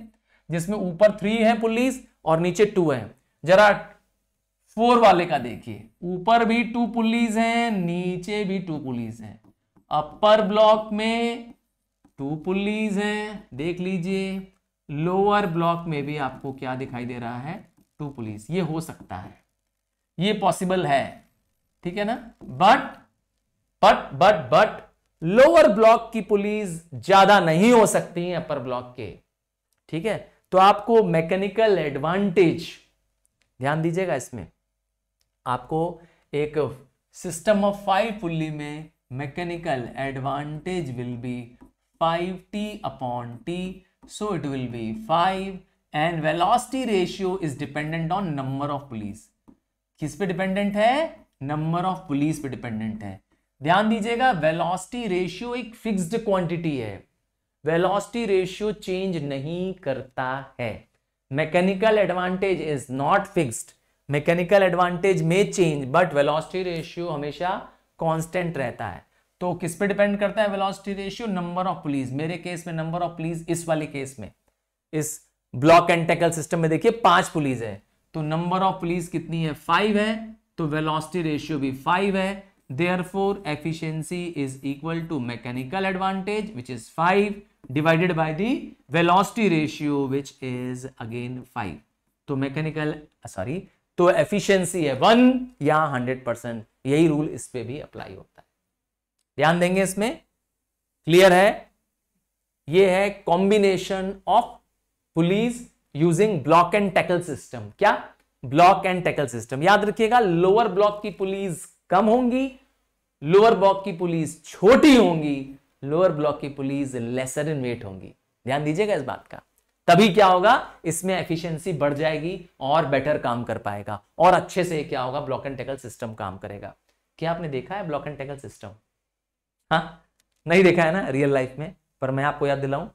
जिसमें ऊपर थ्री है पुलिस और नीचे टू है जरा फोर वाले का देखिए ऊपर भी टू पुलिस हैं नीचे भी टू पुलिस हैं अपर ब्लॉक में टू पुलिस हैं देख लीजिए लोअर ब्लॉक में भी आपको क्या दिखाई दे रहा है टू पुलिस ये हो सकता है ये पॉसिबल है ठीक है ना but but but but lower block की पुलिस ज्यादा नहीं हो सकती है अपर ब्लॉक के ठीक है तो आपको मैकेनिकल एडवांटेज ध्यान दीजिएगा इसमें आपको एक सिस्टम ऑफ फाइव पुल्ली में mechanical advantage will be five T upon T so it will be five and velocity ratio is dependent on number of pulleys किस पे डिपेंडेंट है नंबर ऑफ पुलिस पे डिपेंडेंट है ध्यान दीजिएगा velocity ratio एक fixed quantity है velocity ratio change नहीं करता है mechanical advantage is not fixed mechanical advantage में चेंज बट वेलोसिटी रेशियो हमेशा कांस्टेंट रहता है तो किस पे डिपेंड करता है velocity ratio number of pulleys मेरे केस में नंबर ऑफ प्लीज इस वाले केस में इस ब्लॉक एंड टेकल सिस्टम में देखिए पांच पुलिस तो है तो नंबर ऑफ पुलिस कितनी है फाइव है तो वेलोसिटी रेशियो भी फाइव है therefore efficiency is equal to mechanical advantage which is 5 divided by the velocity ratio which is again 5 so तो mechanical uh, sorry तो एफिशिएंसी है वन या हंड्रेड परसेंट यही रूल इस पे भी अप्लाई होता है ध्यान देंगे इसमें क्लियर है ये है combination of pulleys using block and tackle system क्या ब्लॉक एंड टैकल सिस्टम याद रखिएगा लोअर ब्लॉक की पुलिस कम होंगी लोअर ब्लॉक की पुलिस छोटी होंगी लोअर ब्लॉक की पुलिस लेसर इन वेट होंगी ध्यान दीजिएगा इस बात का तभी क्या होगा इसमें एफिशिएंसी बढ़ जाएगी और बेटर काम कर पाएगा और अच्छे से क्या होगा ब्लॉक एंड टेकल सिस्टम काम करेगा क्या आपने देखा है ब्लॉक एंड टेकल सिस्टम हाँ नहीं देखा है ना रियल लाइफ में पर मैं आपको याद दिलाऊं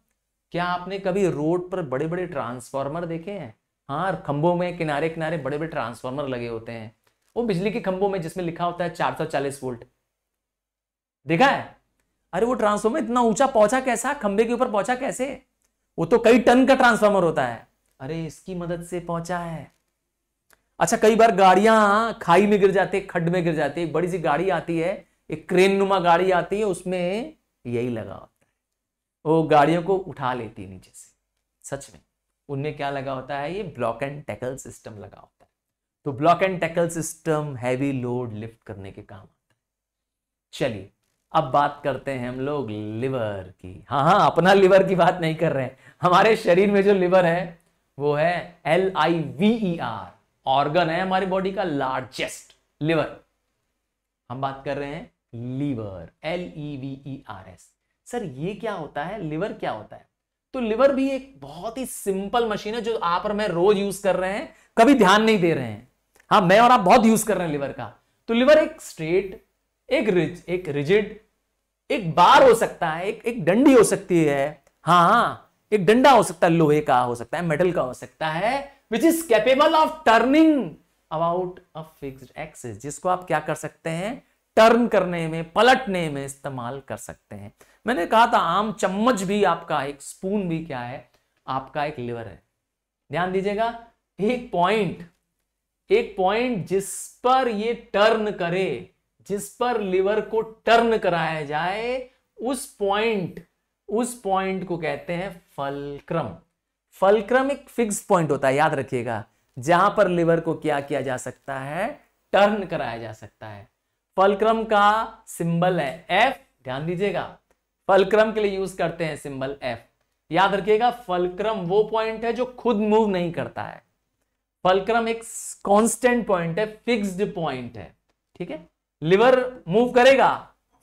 क्या आपने कभी रोड पर बड़े बड़े ट्रांसफार्मर देखे हैं हाँ खंभों में किनारे किनारे बड़े बड़े ट्रांसफार्मर लगे होते हैं वो बिजली के खंभों में जिसमें लिखा होता है चार वोल्ट देखा है अरे वो ट्रांसफॉर्मर इतना ऊंचा पहुंचा कैसा खंबे के ऊपर पहुंचा कैसे वो तो कई टन का ट्रांसफार्मर होता है अरे इसकी मदद से पहुंचा है अच्छा कई बार गाड़ियां खाई में गिर जाती है खड्ड में गिर जाती बड़ी सी गाड़ी आती है एक क्रेन नुमा गाड़ी आती है उसमें यही लगा होता है वो गाड़ियों को उठा लेती है नीचे से सच में उनमें क्या लगा होता है ये ब्लॉक एंड टैकल सिस्टम लगा होता है तो block and tackle system heavy load lift करने के काम आता है चलिए अब बात करते हैं हम लोग लिवर की हाँ हाँ अपना लिवर की बात नहीं कर रहे हैं हमारे शरीर में जो लिवर है वो है L I V E R organ है हमारी बॉडी का लार्जेस्ट लिवर हम बात कर रहे हैं lever L E V E R S sir ये क्या होता है लिवर क्या होता है तो लिवर भी एक बहुत ही सिंपल मशीन है जो आप और मैं रोज यूज कर रहे हैं कभी ध्यान नहीं दे रहे हैं हाँ मैं और आप बहुत यूज कर रहे हैं लिवर का तो लिवर एक स्ट्रेट एक रिज, एक रिजिड एक बार हो सकता है एक एक डंडी हो सकती है हाँ हाँ एक डंडा हो सकता है लोहे का हो सकता है मेटल का हो सकता है which is capable of turning about a fixed axis जिसको आप क्या कर सकते हैं टर्न करने में पलटने में इस्तेमाल कर सकते हैं मैंने कहा था आम चम्मच भी आपका एक स्पून भी क्या है आपका एक लिवर है ध्यान दीजिएगा एक पॉइंट एक पॉइंट जिस पर ये टर्न करे जिस पर लिवर को टर्न कराया जाए उस पॉइंट उस पॉइंट को कहते हैं फलक्रम फलक्रम एक फिक्स पॉइंट होता है याद रखिएगा जहां पर लिवर को क्या किया जा सकता है टर्न कराया जा सकता है फलक्रम का सिंबल है एफ ध्यान दीजिएगा फलक्रम के लिए यूज करते हैं सिंबल एफ याद रखिएगा फलक्रम वो पॉइंट है जो खुद मूव नहीं करता है फलक्रम एक कांस्टेंट पॉइंट है फिक्स्ड पॉइंट है ठीक है लिवर मूव करेगा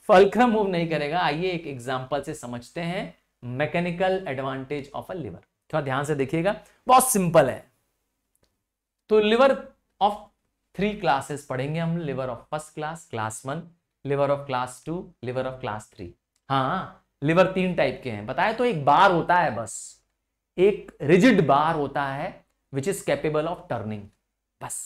फल्क्रम मूव नहीं करेगा आइए एक एग्जाम्पल से समझते हैं mechanical advantage of a lever थोड़ा ध्यान से देखिएगा बहुत सिंपल है तो लिवर ऑफ थ्री क्लासेस पढ़ेंगे हम lever of first class class one lever of class two lever of class three हाँ लिवर तीन टाइप के हैं बताए तो एक बार होता है बस एक रिजिड बार होता है which is capable of turning बस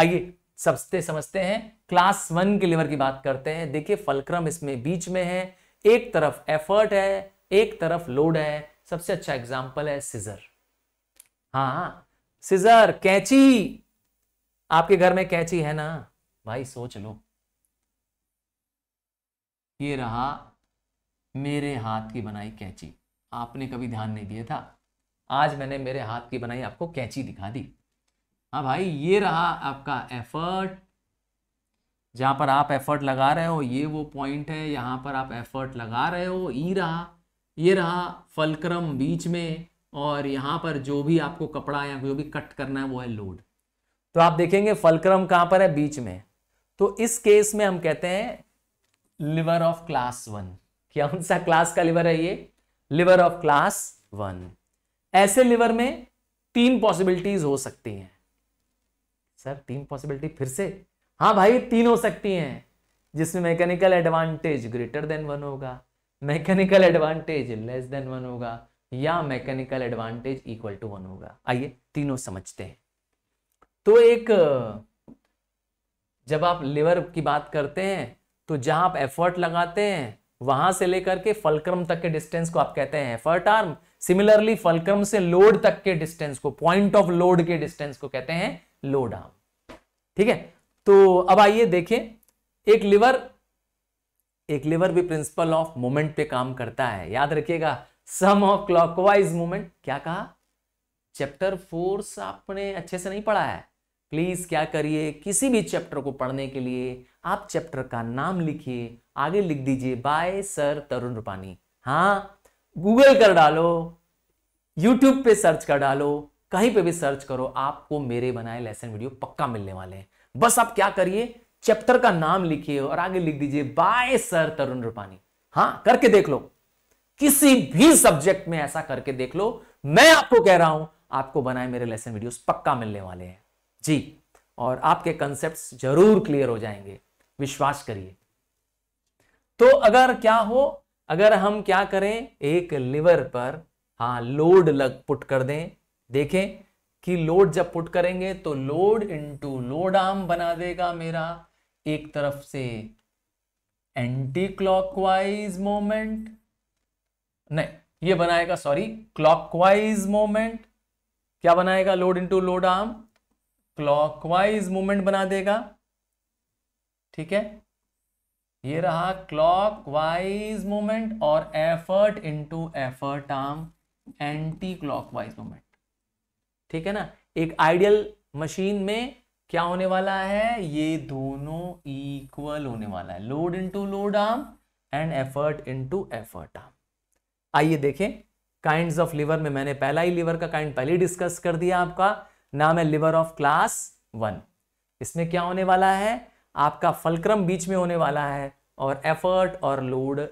आइए सबसे समझते हैं क्लास वन के लिवर की बात करते हैं देखिए फलक्रम इसमें बीच में है एक तरफ एफर्ट है एक तरफ लोड है सबसे अच्छा एग्जाम्पल है सीजर हाँ सीजर कैची आपके घर में कैची है ना भाई सोच लो ये रहा मेरे हाथ की बनाई कैची आपने कभी ध्यान नहीं दिया था आज मैंने मेरे हाथ की बनाई आपको कैची दिखा दी हाँ भाई ये रहा आपका एफर्ट जहाँ पर आप एफर्ट लगा रहे हो ये वो पॉइंट है यहाँ पर आप एफर्ट लगा रहे हो ई रहा ये रहा फलक्रम बीच में और यहाँ पर जो भी आपको कपड़ा या जो भी कट करना है वो है लोड तो आप देखेंगे फलक्रम कहाँ पर है बीच में तो इस केस में हम कहते हैं लिवर ऑफ क्लास वन कौन सा क्लास का लिवर है ये लिवर ऑफ क्लास वन ऐसे लिवर में तीन पॉसिबिलिटीज हो सकती हैं सर तीन पॉसिबिलिटी फिर से हाँ भाई तीन हो सकती हैं जिसमें mechanical advantage greater than one होगा mechanical advantage less than one होगा या mechanical advantage equal to one होगा आइए तीनों समझते हैं तो एक जब आप लिवर की बात करते हैं तो जहां आप एफर्ट लगाते हैं वहां से लेकर के फलक्रम तक के डिस्टेंस को आप कहते हैं एफर्ट आर्म सिमिलरली फलक्रम से लोड तक के डिस्टेंस को पॉइंट ऑफ लोड के डिस्टेंस को कहते हैं लोड आर्म ठीक है तो अब आइए देखें एक लिवर एक लिवर भी प्रिंसिपल ऑफ मोमेंट पे काम करता है याद रखिएगा सम ऑफ क्लॉकवाइज मोमेंट क्या कहा चैप्टर फोर्स आपने अच्छे से नहीं पढ़ा है प्लीज क्या करिए किसी भी चैप्टर को पढ़ने के लिए आप चैप्टर का नाम लिखिए आगे लिख दीजिए बाय सर तरुण रूपानी हाँ गूगल कर डालो यूट्यूब पे सर्च कर डालो कहीं पे भी सर्च करो आपको मेरे बनाए लेसन वीडियो पक्का मिलने वाले हैं बस आप क्या करिए चैप्टर का नाम लिखिए और आगे लिख दीजिए बाय सर तरुण रूपानी हाँ करके देख लो किसी भी सब्जेक्ट में ऐसा करके देख लो मैं आपको कह रहा हूं आपको बनाए मेरे लेसन वीडियोस पक्का मिलने वाले हैं जी और आपके कंसेप्ट जरूर क्लियर हो जाएंगे विश्वास करिए तो अगर क्या हो अगर हम क्या करें एक लिवर पर हाँ लोड लग पुट कर दें देखें कि लोड जब पुट करेंगे तो लोड इनटू लोड आर्म बना देगा मेरा एक तरफ से एंटी क्लॉकवाइज मोमेंट नहीं ये बनाएगा सॉरी क्लॉकवाइज मोमेंट क्या बनाएगा load into load arm clockwise moment बना देगा ठीक है ये रहा क्लॉकवाइज मोमेंट और effort into effort arm anticlockwise moment ठीक है ना एक आइडियल मशीन में क्या होने वाला है ये दोनों इक्वल होने वाला है load into load arm and effort into effort arm आइए देखें काइंड ऑफ लिवर में मैंने पहला ही लिवर का काइंड पहले डिस्कस कर दिया आपका नाम है लिवर ऑफ क्लास वन इसमें क्या होने वाला है आपका फलक्रम बीच में होने वाला है और एफर्ट और लोड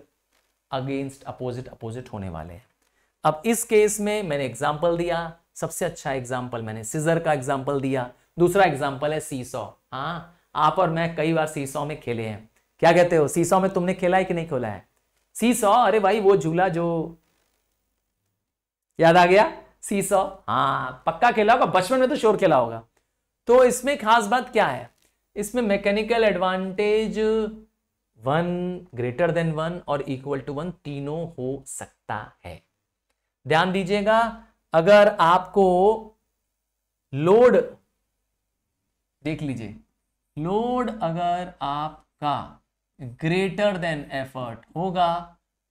अगेंस्ट अपोजिट अपोजिट होने वाले हैं अब इस केस में मैंने एग्जाम्पल दिया सबसे अच्छा एग्जाम्पल मैंने सीजर का एग्जाम्पल दिया दूसरा एग्जाम्पल है सीसो हाँ आप और मैं कई बार सीसो में खेले हैं क्या कहते हो सीसो में तुमने खेला है कि नहीं खेला है सीसो अरे भाई वो झूला जो याद आ गया सीसो हाँ पक्का खेला होगा बचपन में तो शोर खेला होगा तो इसमें खास बात क्या है इसमें mechanical advantage one greater than one और इक्वल टू वन तीनों हो सकता है ध्यान दीजिएगा अगर आपको लोड देख लीजिए लोड अगर आपका ग्रेटर देन एफर्ट होगा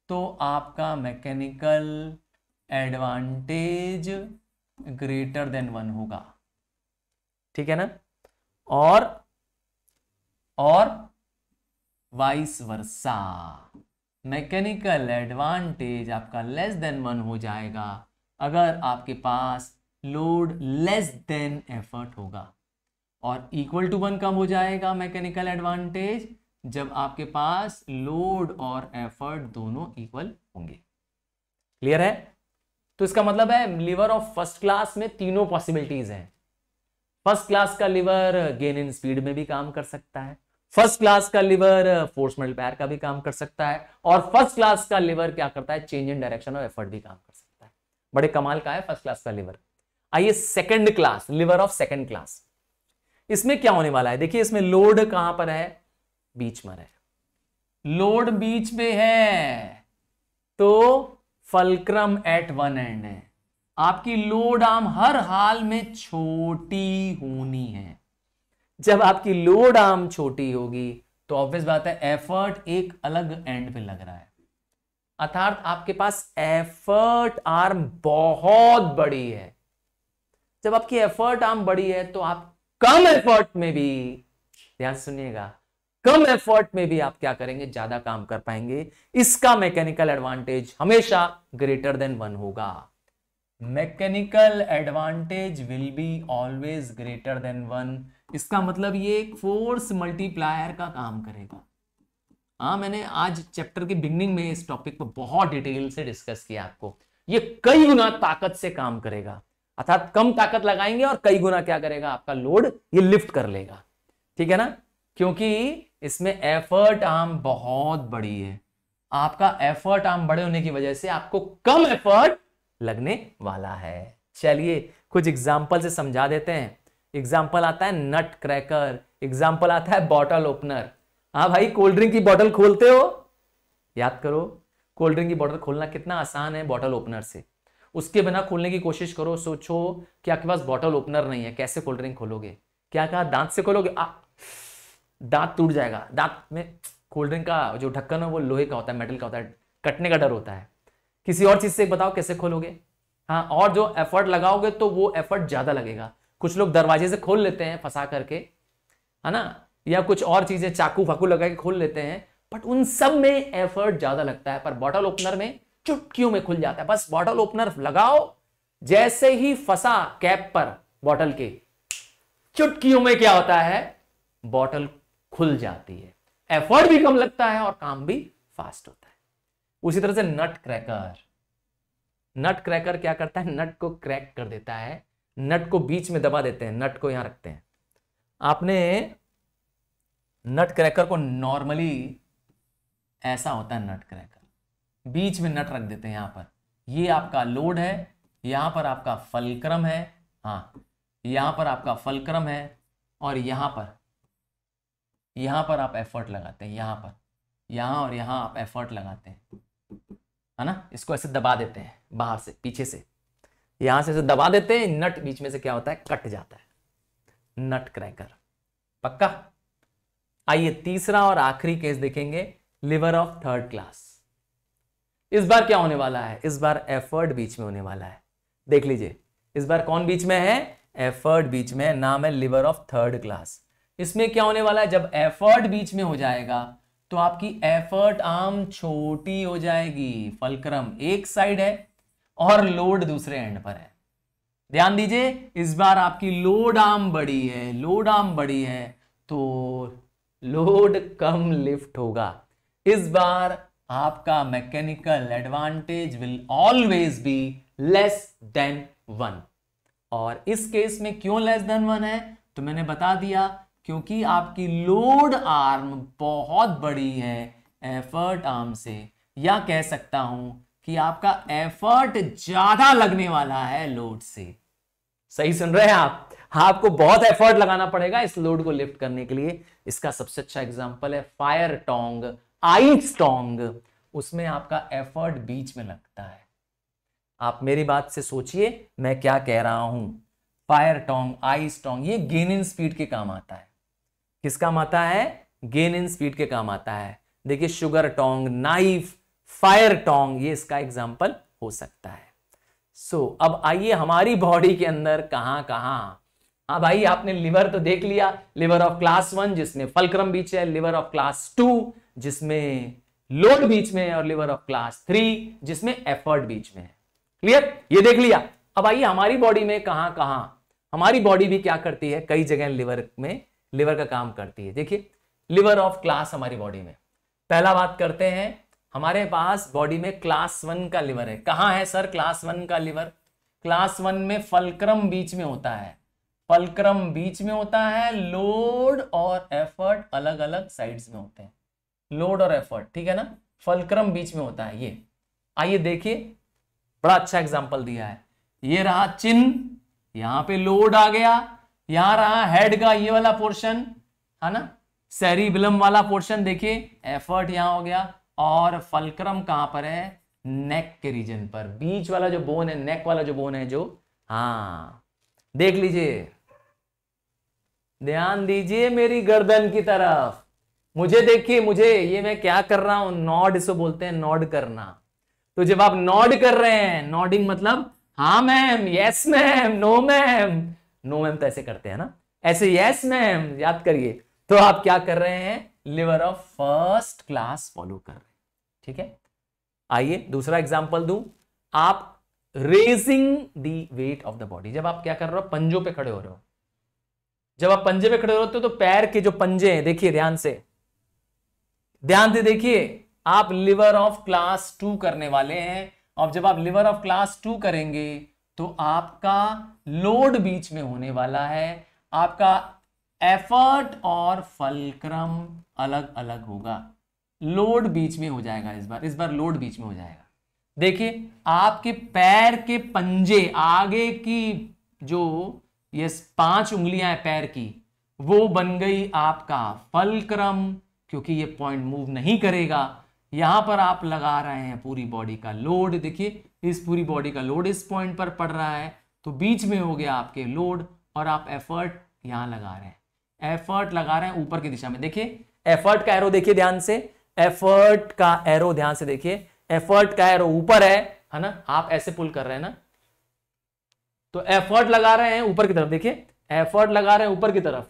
तो आपका mechanical advantage greater than one होगा ठीक है ना और और वाइस वर्सा मैकेनिकल एडवांटेज आपका लेस देन वन हो जाएगा अगर आपके पास लोड लेस देन एफर्ट होगा और इक्वल टू वन कम हो जाएगा मैकेनिकल एडवांटेज जब आपके पास लोड और एफर्ट दोनों इक्वल होंगे क्लियर है तो इसका मतलब है लिवर ऑफ फर्स्ट क्लास में तीनों पॉसिबिलिटीज हैं फर्स्ट क्लास का लिवर गेन इन स्पीड में भी काम कर सकता है फर्स्ट क्लास का लिवर फोर्स मल्टीपायर का भी काम कर सकता है और फर्स्ट क्लास का लिवर क्या करता है चेंज इन डायरेक्शन और एफर्ट भी काम करता है बड़े कमाल का है फर्स्ट क्लास का लिवर आइए second class lever of second class इसमें क्या होने वाला है देखिए इसमें लोड कहां पर है बीच में है लोड बीच में है तो फलक्रम एट वन एंड है आपकी लोड आर्म हर हाल में छोटी होनी है जब आपकी लोड आर्म छोटी होगी तो ऑब्वियस बात है एफर्ट एक अलग एंड पे लग रहा है अर्थात आपके पास एफर्ट आर्म बहुत बड़ी है जब आपकी एफर्ट आर्म बड़ी है तो आप कम एफर्ट में भी ध्यान सुनिएगा कम एफर्ट में भी आप क्या करेंगे ज्यादा काम कर पाएंगे इसका मैकेनिकल एडवांटेज हमेशा ग्रेटर देन वन होगा mechanical advantage will be always greater than one इसका मतलब ये एक फोर्स मल्टीप्लायर का काम करेगा हाँ मैंने आज चैप्टर के बिगनिंग में इस टॉपिक को बहुत डिटेल से डिस्कस किया आपको ये कई गुना ताकत से काम करेगा अर्थात कम ताकत लगाएंगे और कई गुना क्या करेगा आपका लोड ये लिफ्ट कर लेगा ठीक है ना क्योंकि इसमें एफर्ट आर्म बहुत बड़ी है आपका एफर्ट आर्म बड़े होने की वजह से आपको कम एफर्ट लगने वाला है चलिए कुछ एग्जाम्पल से समझा देते हैं एग्जाम्पल आता है नट क्रैकर एग्जाम्पल आता है बॉटल ओपनर हाँ भाई कोल्ड ड्रिंक की बॉटल खोलते हो याद करो कोल्ड ड्रिंक की बॉटल खोलना कितना आसान है बॉटल ओपनर से उसके बिना खोलने की कोशिश करो सोचो कि आपके पास बॉटल ओपनर नहीं है कैसे कोल्ड ड्रिंक खोलोगे क्या कहा दांत से खोलोगे दांत टूट जाएगा दांत में कोल्ड ड्रिंक का जो ढक्कन है वो लोहे का होता है मेटल का होता है कटने का डर होता है किसी और चीज़ से बताओ कैसे खोलोगे हाँ और जो एफर्ट लगाओगे तो वो एफर्ट ज़्यादा लगेगा कुछ लोग दरवाजे से खोल लेते हैं फंसा करके है ना या कुछ और चीजें चाकू फाकू लगा के खोल लेते हैं बट उन सब में एफर्ट ज्यादा लगता है पर बॉटल ओपनर में चुटकियों में खुल जाता है बस बॉटल ओपनर लगाओ जैसे ही फंसा कैप पर बॉटल के चुटकियों में क्या होता है बॉटल खुल जाती है एफर्ट भी कम लगता है और काम भी फास्ट होता है उसी तरह से नट क्रैकर नट क्रैकर क्या करता है नट को क्रैक कर देता है नट को बीच में दबा देते हैं नट को यहां रखते हैं आपने नट क्रैकर को नॉर्मली ऐसा होता है नट क्रैकर बीच में नट रख देते हैं यहां पर ये आपका लोड है यहां पर आपका फलक्रम है हाँ यहां पर आपका फलक्रम है और यहां पर यहां पर आप एफर्ट लगाते हैं यहां पर यहां और यहां आप एफर्ट लगाते हैं है ना इसको ऐसे दबा देते हैं बाहर से पीछे से यहां से ऐसे दबा देते हैं नट बीच में से क्या होता है कट जाता है नट क्रैकर पक्का आइए तीसरा और आखिरी केस देखेंगे लिवर ऑफ थर्ड क्लास इस बार क्या होने वाला है इस बार एफर्ड बीच में होने वाला है देख लीजिए इस बार कौन बीच में है एफर्ड बीच में नाम है लिवर ऑफ थर्ड क्लास इसमें क्या होने वाला है जब एफर्ड बीच में हो जाएगा तो आपकी एफर्ट आर्म छोटी हो जाएगी फलक्रम एक साइड है और लोड दूसरे एंड पर है ध्यान दीजिए इस बार आपकी लोड आर्म बड़ी है लोड आर्म बड़ी है तो लोड कम लिफ्ट होगा इस बार आपका mechanical advantage will always be less than one और इस केस में क्यों लेस देन वन है तो मैंने बता दिया क्योंकि आपकी लोड आर्म बहुत बड़ी है एफर्ट आर्म से या कह सकता हूं कि आपका एफर्ट ज्यादा लगने वाला है लोड से सही सुन रहे हैं आप हाँ आपको बहुत एफर्ट लगाना पड़ेगा इस लोड को लिफ्ट करने के लिए इसका सबसे अच्छा एग्जाम्पल है फायर टोंग आइस टोंग उसमें आपका एफर्ट बीच में लगता है आप मेरी बात से सोचिए मैं क्या कह रहा हूं फायर टोंग आइस टोंग ये गेन इन स्पीड के काम आता है किस काम आता है गेन इन स्पीड के काम आता है देखिए sugar tong knife fire tong ये इसका एग्जाम्पल हो सकता है सो so, अब आइए हमारी बॉडी के अंदर कहाँ कहाँ हाँ भाई आपने लिवर तो देख लिया लिवर ऑफ क्लास वन जिसमें फलक्रम बीच है लिवर ऑफ क्लास टू जिसमें लोड बीच में है और लिवर ऑफ क्लास थ्री जिसमें एफर्ट बीच में है क्लियर ये देख लिया अब आइए हमारी बॉडी में कहाँ कहाँ हमारी बॉडी भी क्या करती है कई जगह लिवर में लिवर का काम करती है देखिए लिवर ऑफ क्लास हमारी बॉडी में पहला बात करते हैं हमारे पास बॉडी में क्लास वन का लिवर है कहां है सर क्लास वन का लिवर क्लास वन में फलक्रम बीच में होता है फलक्रम बीच में होता है लोड और एफर्ट अलग अलग साइड्स में होते हैं लोड और एफर्ट ठीक है ना फलक्रम बीच में होता है ये आइए देखिए बड़ा अच्छा एग्जांपल दिया है ये रहा चिन्ह यहां पे लोड आ गया यहां रहा हेड का ये वाला पोर्शन है ना सैरी सेरिबलम वाला पोर्शन देखिए एफर्ट यहां हो गया और फलक्रम कहां पर है नेक के रीजन पर बीच वाला जो बोन है नेक वाला जो बोन है जो हाँ देख लीजिए ध्यान दीजिए मेरी गर्दन की तरफ मुझे देखिए मुझे ये मैं क्या कर रहा हूं नॉड इसे बोलते हैं नॉड करना तो जब आप नॉड कर रहे हैं नॉडिंग मतलब हा ma'am yes ma'am no ma'am no ma'am तो ऐसे करते हैं ना ऐसे यस मैम याद करिए तो आप क्या कर रहे हैं lever of first class follow कर रहे हैं ठीक है आइए दूसरा एग्जाम्पल दू आप raising the weight of the body जब आप क्या कर रहे हो पंजों पे खड़े हो रहे हो जब आप पंजे में खड़े होते हो तो पैर के जो पंजे हैं देखिए ध्यान से ध्यान से देखिए आप लिवर ऑफ क्लास टू करने वाले हैं और जब आप लिवर ऑफ क्लास टू करेंगे तो आपका लोड बीच में होने वाला है आपका एफर्ट और फलक्रम अलग अलग होगा लोड बीच में हो जाएगा इस बार इस बार लोड बीच में हो जाएगा देखिए आपके पैर के पंजे आगे की जो ये पांच उंगलियां हैं पैर की वो बन गई आपका फलक्रम क्योंकि ये पॉइंट मूव नहीं करेगा यहां पर आप लगा रहे हैं पूरी बॉडी का लोड देखिए इस पूरी बॉडी का लोड इस पॉइंट पर पड़ रहा है तो बीच में हो गया आपके लोड और आप एफर्ट यहां लगा रहे हैं एफर्ट लगा रहे हैं ऊपर की दिशा में देखिए एफर्ट का एरो देखिए ध्यान से एफर्ट का एरो ध्यान से देखिए एफर्ट का एरो ऊपर है है ना आप ऐसे पुल कर रहे हैं ना तो एफर्ट लगा रहे हैं ऊपर की तरफ देखिए एफर्ट लगा रहे हैं ऊपर की तरफ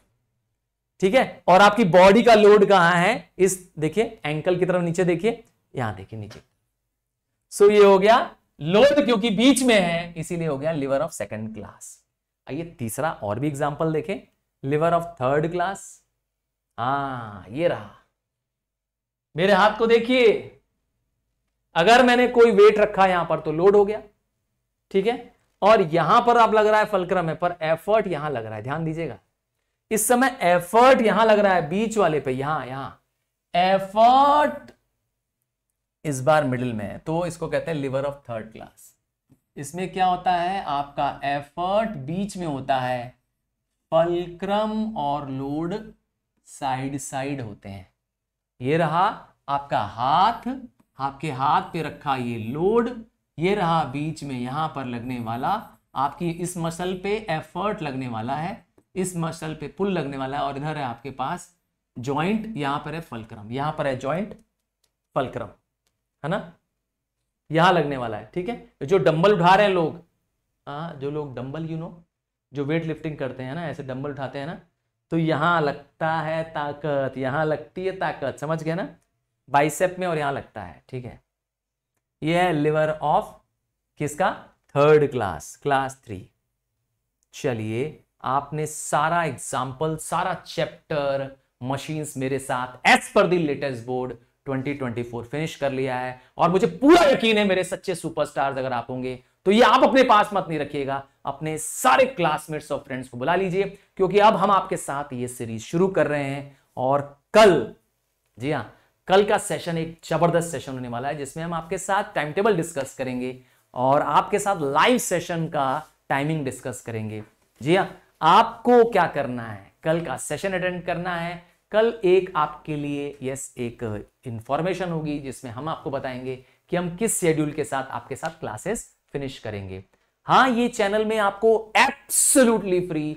ठीक है और आपकी बॉडी का लोड कहां है इस देखिए एंकल की तरफ नीचे देखिए यहां देखिए नीचे सो ये हो गया लोड क्योंकि बीच में है इसीलिए हो गया लिवर ऑफ सेकंड क्लास आइए तीसरा और भी एग्जाम्पल देखें लिवर ऑफ थर्ड क्लास हाँ ये रहा मेरे हाथ को देखिए अगर मैंने कोई वेट रखा यहां पर तो लोड हो गया ठीक है और यहां पर आप लग रहा है फलक्रम है पर एफर्ट यहां लग रहा है ध्यान दीजिएगा इस समय एफर्ट यहां लग रहा है बीच वाले पे यहां यहां एफर्ट इस बार मिडिल में है तो इसको कहते हैं लिवर ऑफ थर्ड क्लास इसमें क्या होता है आपका एफर्ट बीच में होता है फलक्रम और लोड साइड साइड होते हैं ये रहा आपका हाथ आपके हाथ पे रखा ये लोड ये रहा बीच में यहाँ पर लगने वाला आपकी इस मसल पे एफर्ट लगने वाला है इस मसल पे पुल लगने वाला है और इधर है आपके पास ज्वाइंट यहाँ पर है फलक्रम यहाँ पर है ज्वाइंट फलक्रम है ना यहाँ लगने वाला है ठीक है तो जो डंबल उठा रहे हैं लोग हाँ जो लोग डंबल यू नो जो वेट लिफ्टिंग करते हैं ना ऐसे डंबल उठाते हैं ना तो यहाँ लगता है ताकत यहाँ लगती है ताकत समझ गए ना बाइसेप में और यहाँ लगता है ठीक है ये है लिवर ऑफ किसका थर्ड क्लास क्लास थ्री चलिए आपने सारा एग्जाम्पल सारा चैप्टर मशीन्स मेरे साथ as per the latest board 2024 finish कर लिया है और मुझे पूरा यकीन है मेरे सच्चे सुपरस्टार्स अगर आप होंगे तो ये आप अपने पास मत नहीं रखिएगा अपने सारे क्लासमेट्स और फ्रेंड्स को बुला लीजिए क्योंकि अब हम आपके साथ ये सीरीज शुरू कर रहे हैं और कल जी हाँ कल का सेशन एक जबरदस्त सेशन होने वाला है जिसमें हम आपके साथ टाइम टेबल डिस्कस करेंगे और आपके साथ लाइव सेशन का टाइमिंग डिस्कस करेंगे जी हाँ आपको क्या करना है कल का सेशन अटेंड करना है कल एक आपके लिए यस एक इंफॉर्मेशन होगी जिसमें हम आपको बताएंगे कि हम किस शेड्यूल के साथ आपके साथ क्लासेस फिनिश करेंगे हाँ ये चैनल में आपको एब्सोल्युटली फ्री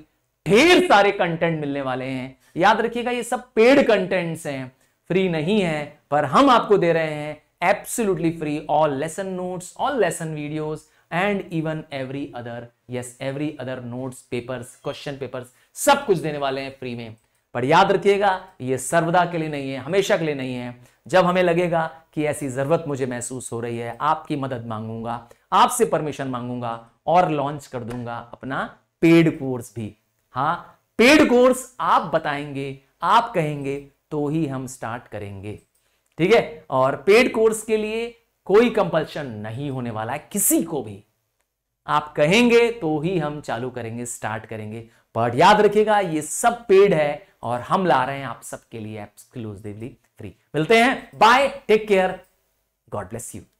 ढेर सारे कंटेंट मिलने वाले हैं याद रखिएगा ये सब पेड कंटेंट्स हैं फ्री नहीं है पर हम आपको दे रहे हैं absolutely free all lesson notes all lesson videos and even every other yes every other notes papers question papers सब कुछ देने वाले हैं फ्री में पर याद रखिएगा ये सर्वदा के लिए नहीं है हमेशा के लिए नहीं है जब हमें लगेगा कि ऐसी ज़रूरत मुझे महसूस हो रही है आपकी मदद मांगूंगा आपसे परमिशन मांगूंगा और लॉन्च कर दूंगा अपना पेड कोर्स भी हाँ पेड कोर्स आप बताएंगे आप कहेंगे तो ही हम स्टार्ट करेंगे ठीक है और पेड कोर्स के लिए कोई कंपल्शन नहीं होने वाला है किसी को भी आप कहेंगे तो ही हम चालू करेंगे स्टार्ट करेंगे बट याद रखिएगा ये सब पेड है और हम ला रहे हैं आप सबके लिए एक्सक्लूसिवली फ्री मिलते हैं bye take care God bless you